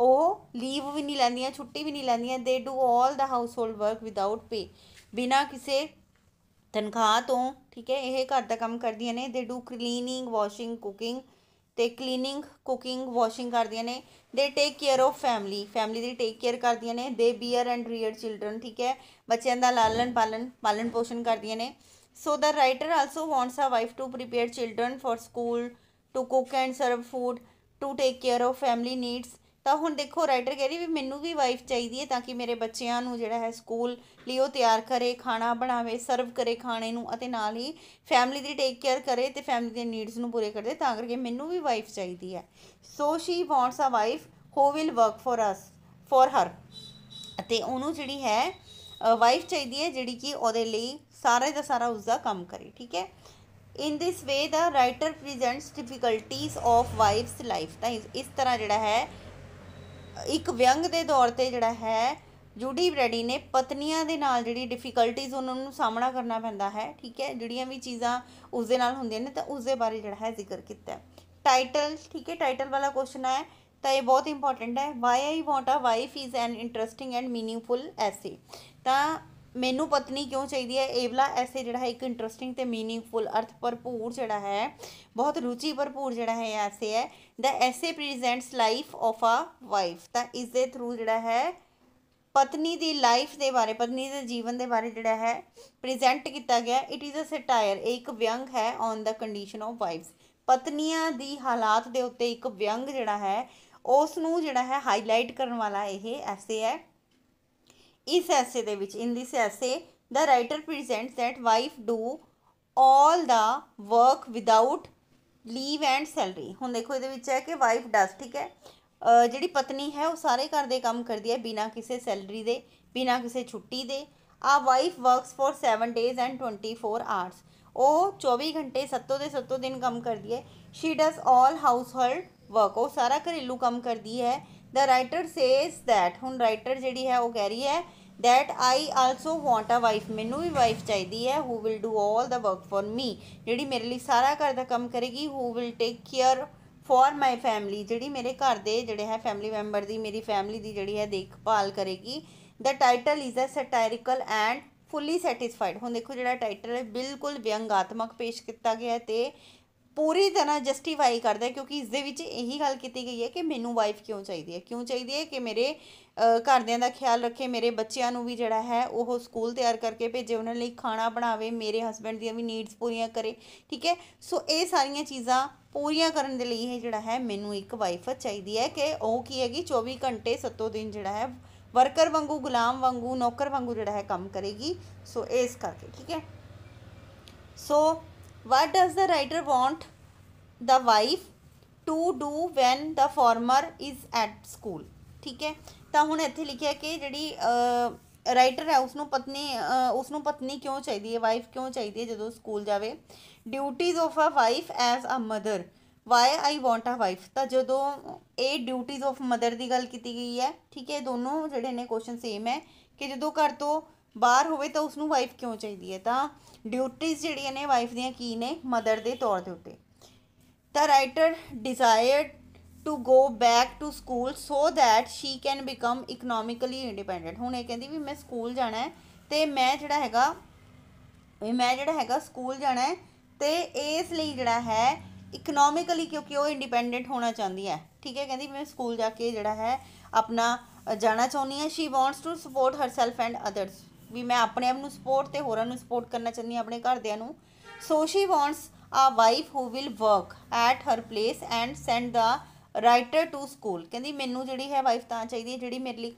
ਉਹ ਲੀਵ ਵੀ ਨਹੀਂ ਲੈਂਦੀਆਂ ਛੁੱਟੀ ਵੀ ਨਹੀਂ ਲੈਂਦੀਆਂ they do 올 the household work without pay ਬਿਨਾ ਕਿਸੇ ਤਨਖਾਹ ਤੋਂ ਠੀਕ ਹੈ ਇਹ ਘਰ ਦਾ ਕੰਮ ਕਰਦੀਆਂ ਨੇ they do cleaning washing cooking ਤੇ ਕਲੀਨਿੰਗ ਕੁਕਿੰਗ ਵਾਸ਼ਿੰਗ ਕਰਦੀਆਂ ਨੇ they take care of family family ਦੀ ਟੇਕ ਕੇਅਰ ਕਰਦੀਆਂ ਨੇ ਦੇ ਬੀਅਰ ਐਂਡ ਰੀਅਰ ਚਿਲਡਰਨ ਠੀਕ ਹੈ ਬੱਚਿਆਂ ਦਾ ਲਾਲਨ ਪਾਲਣ ਪਾਲਣ ਪੋਸ਼ਣ ਕਰਦੀਆਂ ਨੇ so the writer also wants a wife to prepare children for school to cook and serve food to take care of family needs ਤਾਂ ਹੁਣ ਦੇਖੋ ਰਾਈਟਰ ਕਹਿ ਰਹੀ ਵੀ ਮੈਨੂੰ ਵੀ ਵਾਈਫ ਚਾਹੀਦੀ ਹੈ ਤਾਂ ਕਿ ਮੇਰੇ ਬੱਚਿਆਂ ਨੂੰ ਜਿਹੜਾ ਹੈ ਸਕੂਲ ਲਈ ਉਹ ਤਿਆਰ ਕਰੇ ਖਾਣਾ ਬਣਾਵੇ ਸਰਵ ਕਰੇ ਖਾਣੇ ਨੂੰ ਅਤੇ ਨਾਲ ਹੀ ਫੈਮਿਲੀ ਦੀ ਟੇਕ ਕੇਅਰ ਕਰੇ ਤੇ ਫੈਮਿਲੀ ਦੇ ਨੀਡਸ ਨੂੰ ਪੂਰੇ ਕਰਦੇ ਤਾਂ ਕਰਕੇ ਮੈਨੂੰ ਵੀ ਵਾਈਫ ਚਾਹੀਦੀ ਹੈ so she wants a wife who will work for us for her ਅਤੇ ਉਹਨੂੰ ਜਿਹੜੀ ਹੈ ਵਾਈਫ ਚਾਹੀਦੀ ਹੈ ਜਿਹੜੀ ਕਿ ਉਹਦੇ ਲਈ ਸਾਰੇ ਦਾ ਸਾਰਾ ਉਸ ਦਾ ਕੰਮ ਕਰੇ ਠੀਕ ਹੈ in this way the writer presents difficulties of wife's life ਤਾਂ ਇਸ ਤਰ੍ਹਾਂ ਜਿਹੜਾ ਹੈ ਇੱਕ ਵਿਅੰਗ ਦੇ ਦੌਰ ਤੇ ਜਿਹੜਾ ਹੈ ਜੂਡੀ ਬ੍ਰੈਡੀ ਨੇ ਪਤਨੀਆਂ ਦੇ ਨਾਲ ਜਿਹੜੀ ਡਿਫਿਕਲਟੀਜ਼ ਉਹਨਾਂ ਨੂੰ ਸਾਹਮਣਾ ਕਰਨਾ ਪੈਂਦਾ ਹੈ ਠੀਕ ਹੈ ਜਿਹੜੀਆਂ ਵੀ ਚੀਜ਼ਾਂ ਉਸ ਦੇ ਨਾਲ ਹੁੰਦੀਆਂ ਨੇ ਤਾਂ ਉਸ ਦੇ ਬਾਰੇ ਜਿਹੜਾ ਹੈ ਜ਼ਿਕਰ ਕੀਤਾ ਟਾਈਟਲ ਠੀਕ ਹੈ ਟਾਈਟਲ ਵਾਲਾ ਕੁਐਸਚਨ ਹੈ ਤਾਂ ਇਹ ਬਹੁਤ ਇੰਪੋਰਟੈਂਟ ਹੈ why I want a wife is an interesting and meaningful essay ਤਾਂ ਮੈਨੂੰ ਪਤਨੀ ਕਿਉਂ ਚਾਹੀਦੀ ਹੈ ਏਵਲਾ ਐਸੇ ਜਿਹੜਾ ਹੈ ਇੱਕ ਇੰਟਰਸਟਿੰਗ ਤੇ मीनिंगफुल ਅਰਥ ਭਰਪੂਰ ਜਿਹੜਾ ਹੈ ਬਹੁਤ ਰੁਚੀ ਭਰਪੂਰ ਜਿਹੜਾ ਹੈ ਐਸੇ ਹੈ the essay presents life of a wife ਤਾਂ ਇਸ ਦੇ ਥਰੂ ਜਿਹੜਾ ਹੈ ਪਤਨੀ ਦੀ ਲਾਈਫ ਦੇ ਬਾਰੇ ਪਤਨੀ ਦੇ ਜੀਵਨ ਦੇ ਬਾਰੇ ਜਿਹੜਾ ਹੈ ਪ੍ਰੈਜ਼ੈਂਟ ਕੀਤਾ ਗਿਆ ਇਟ ਇਜ਼ ਅ ਸਟਾਇਰ ਇੱਕ ਵਿਅੰਗ ਹੈ on the condition of wife's ਪਤਨੀਆਂ ਦੀ ਹਾਲਾਤ ਦੇ ਉੱਤੇ ਇੱਕ ਵਿਅੰਗ ਜਿਹੜਾ ਹੈ ਉਸ ਨੂੰ ਜਿਹੜਾ ਹੈ ਹਾਈਲਾਈਟ ਕਰਨ ਵਾਲਾ ਇਹ ਐਸੇ ਹੈ ਇਸ ਐਸੇ ਦੇ ਵਿੱਚ in this essay the writer presents that wife do all the work without leave and salary ਹੁਣ ਦੇਖੋ ਇਹਦੇ ਵਿੱਚ ਹੈ ਕਿ ਵਾਈਫ ਡਸ ਠੀਕ ਹੈ ਜਿਹੜੀ ਪਤਨੀ ਹੈ ਉਹ ਸਾਰੇ ਘਰ ਦੇ ਕੰਮ ਕਰਦੀ ਹੈ ਬਿਨਾ ਕਿਸੇ ਸੈਲਰੀ ਦੇ ਬਿਨਾ ਕਿਸੇ ਛੁੱਟੀ ਦੇ a wife works for 7 days and 24 hours ਉਹ 24 ਘੰਟੇ ਸੱਤੋ ਦੇ ਸੱਤੋ ਦਿਨ ਕੰਮ ਕਰਦੀ ਹੈ she does all household work ਉਹ ਸਾਰਾ ਘਰੇਲੂ ਕੰਮ ਕਰਦੀ ਹੈ ਦ ਰਾਈਟਰ ਸੇਜ਼ ਥੈਟ ਹੁਣ ਰਾਈਟਰ ਜਿਹੜੀ ਹੈ ਉਹ ਕਹਿ ਰਹੀ ਹੈ that I also want a wife ਮੈਨੂੰ ਵੀ ਵਾਈਫ ਚਾਹੀਦੀ ਹੈ who will do all the work for me ਜਿਹੜੀ ਮੇਰੇ ਲਈ ਸਾਰਾ ਘਰ ਦਾ ਕੰਮ ਕਰੇਗੀ who will take care for my family ਜਿਹੜੀ ਮੇਰੇ ਘਰ ਦੇ ਜਿਹੜੇ ਹੈ ਫੈਮਿਲੀ ਮੈਂਬਰ ਦੀ ਮੇਰੀ ਫੈਮਿਲੀ ਦੀ ਜਿਹੜੀ ਹੈ ਦੇਖਭਾਲ ਕਰੇਗੀ the title is a satirical and fully satisfied ਹੁਣ ਦੇਖੋ ਜਿਹੜਾ ਟਾਈਟਲ ਹੈ ਬਿਲਕੁਲ ਵਿਅੰਗਾਤਮਕ ਪੇਸ਼ ਕੀਤਾ ਗਿਆ ਹੈ ਤੇ ਪੂਰੀ ਤਰ੍ਹਾਂ ਜਸਟੀਫਾਈ ਕਰਦਾ ਕਿਉਂਕਿ ਇਸ ਦੇ ਵਿੱਚ ਇਹੀ ਗੱਲ ਕੀਤੀ ਗਈ ਹੈ ਕਿ ਮੈਨੂੰ ਵਾਈਫ ਕਿਉਂ ਚਾਹੀਦੀ ਹੈ ਕਿਉਂ ਚਾਹੀਦੀ ਹੈ ਕਿ ਮੇਰੇ ਘਰਦਿਆਂ ਦਾ ਖਿਆਲ ਰੱਖੇ ਮੇਰੇ ਬੱਚਿਆਂ ਨੂੰ ਵੀ ਜਿਹੜਾ ਹੈ ਉਹ ਸਕੂਲ ਤਿਆਰ ਕਰਕੇ ਭੇਜੇ ਉਹਨਾਂ ਲਈ ਖਾਣਾ ਬਣਾਵੇ ਮੇਰੇ ਹਸਬੰਡ ਦੀਆਂ ਵੀ ਨੀਡਸ ਪੂਰੀਆਂ ਕਰੇ ਠੀਕ ਹੈ ਸੋ ਇਹ ਸਾਰੀਆਂ ਚੀਜ਼ਾਂ ਪੂਰੀਆਂ ਕਰਨ ਦੇ ਲਈ ਇਹ ਜਿਹੜਾ ਹੈ ਮੈਨੂੰ ਇੱਕ ਵਾਈਫ ਚਾਹੀਦੀ ਹੈ ਕਿ ਉਹ ਕੀ ਹੈਗੀ 24 ਘੰਟੇ ਸੱਤੋ ਦਿਨ ਜਿਹੜਾ ਹੈ ਵਰਕਰ ਵਾਂਗੂ ਗੁਲਾਮ ਵਾਂਗੂ ਨੌਕਰ ਵਾਂਗੂ ਜਿਹੜਾ ਹੈ ਕੰਮ ਕਰੇਗੀ ਸੋ ਇਸ ਕਰਕੇ ਠੀਕ ਹੈ so what does the writer want the wife to do when the former is at school ठीक है तो हूँ इतने लिखे कि जी राइटर है उसनों पत्नी उसनों पत्नी क्यों चाहिए वाइफ क्यों चाहिए जो स्कूल जाए duties of a wife as a mother why I want a wife तो जो ए ड्यूटीज ऑफ मदर की गल की गई है ठीक है दोनों जोड़े ने क्वेश्चन सेम है कि जो घर तो ਬਾਹਰ ਹੋਵੇ ਤਾਂ ਉਸ ਨੂੰ ਵਾਈਫ ਕਿਉਂ ਚਾਹੀਦੀ ਹੈ ਤਾਂ ਡਿਊਟੀਆਂ ਜਿਹੜੀਆਂ ਨੇ ਵਾਈਫ ਦੀਆਂ ਕੀ ਨੇ ਮਦਰ ਦੇ ਤੌਰ ਦੇ ਉੱਤੇ ਤਾਂ writer desired to go back to school so that she can become economically independent ਹੁਣ ਇਹ ਕਹਿੰਦੀ ਵੀ ਮੈਂ ਸਕੂਲ ਜਾਣਾ ਹੈ ਤੇ ਮੈਂ ਜਿਹੜਾ ਹੈਗਾ ਮੈਂ ਜਿਹੜਾ ਹੈਗਾ ਸਕੂਲ ਜਾਣਾ ਹੈ ਤੇ ਇਸ ਲਈ ਜਿਹੜਾ ਹੈ ਇਕਨੋਮਿਕਲੀ ਕਿਉਂਕਿ ਉਹ ਇੰਡੀਪੈਂਡੈਂਟ ਹੋਣਾ ਚਾਹੁੰਦੀ ਹੈ ਠੀਕ ਹੈ ਕਹਿੰਦੀ ਮੈਂ ਸਕੂਲ ਜਾ ਕੇ ਜਿਹੜਾ ਹੈ ਆਪਣਾ ਜਾਣਾ ਚਾਹੁੰਦੀ ਹੈ she wants to support herself and others ਵੀ ਮੈਂ ਆਪਣੇ ਆਪ ਨੂੰ ਸਪੋਰਟ ਤੇ ਹੋਰਾਂ ਨੂੰ ਸਪੋਰਟ ਕਰਨਾ ਚਾਹੁੰਦੀ ਆ ਆਪਣੇ ਘਰਦਿਆਂ ਨੂੰ so she wants a wife who will work at her place and send the writer to school ਕਹਿੰਦੀ ਮੈਨੂੰ ਜਿਹੜੀ ਹੈ ਵਾਈਫ ਤਾਂ ਚਾਹੀਦੀ ਹੈ ਜਿਹੜੀ ਮੇਰੇ ਲਈ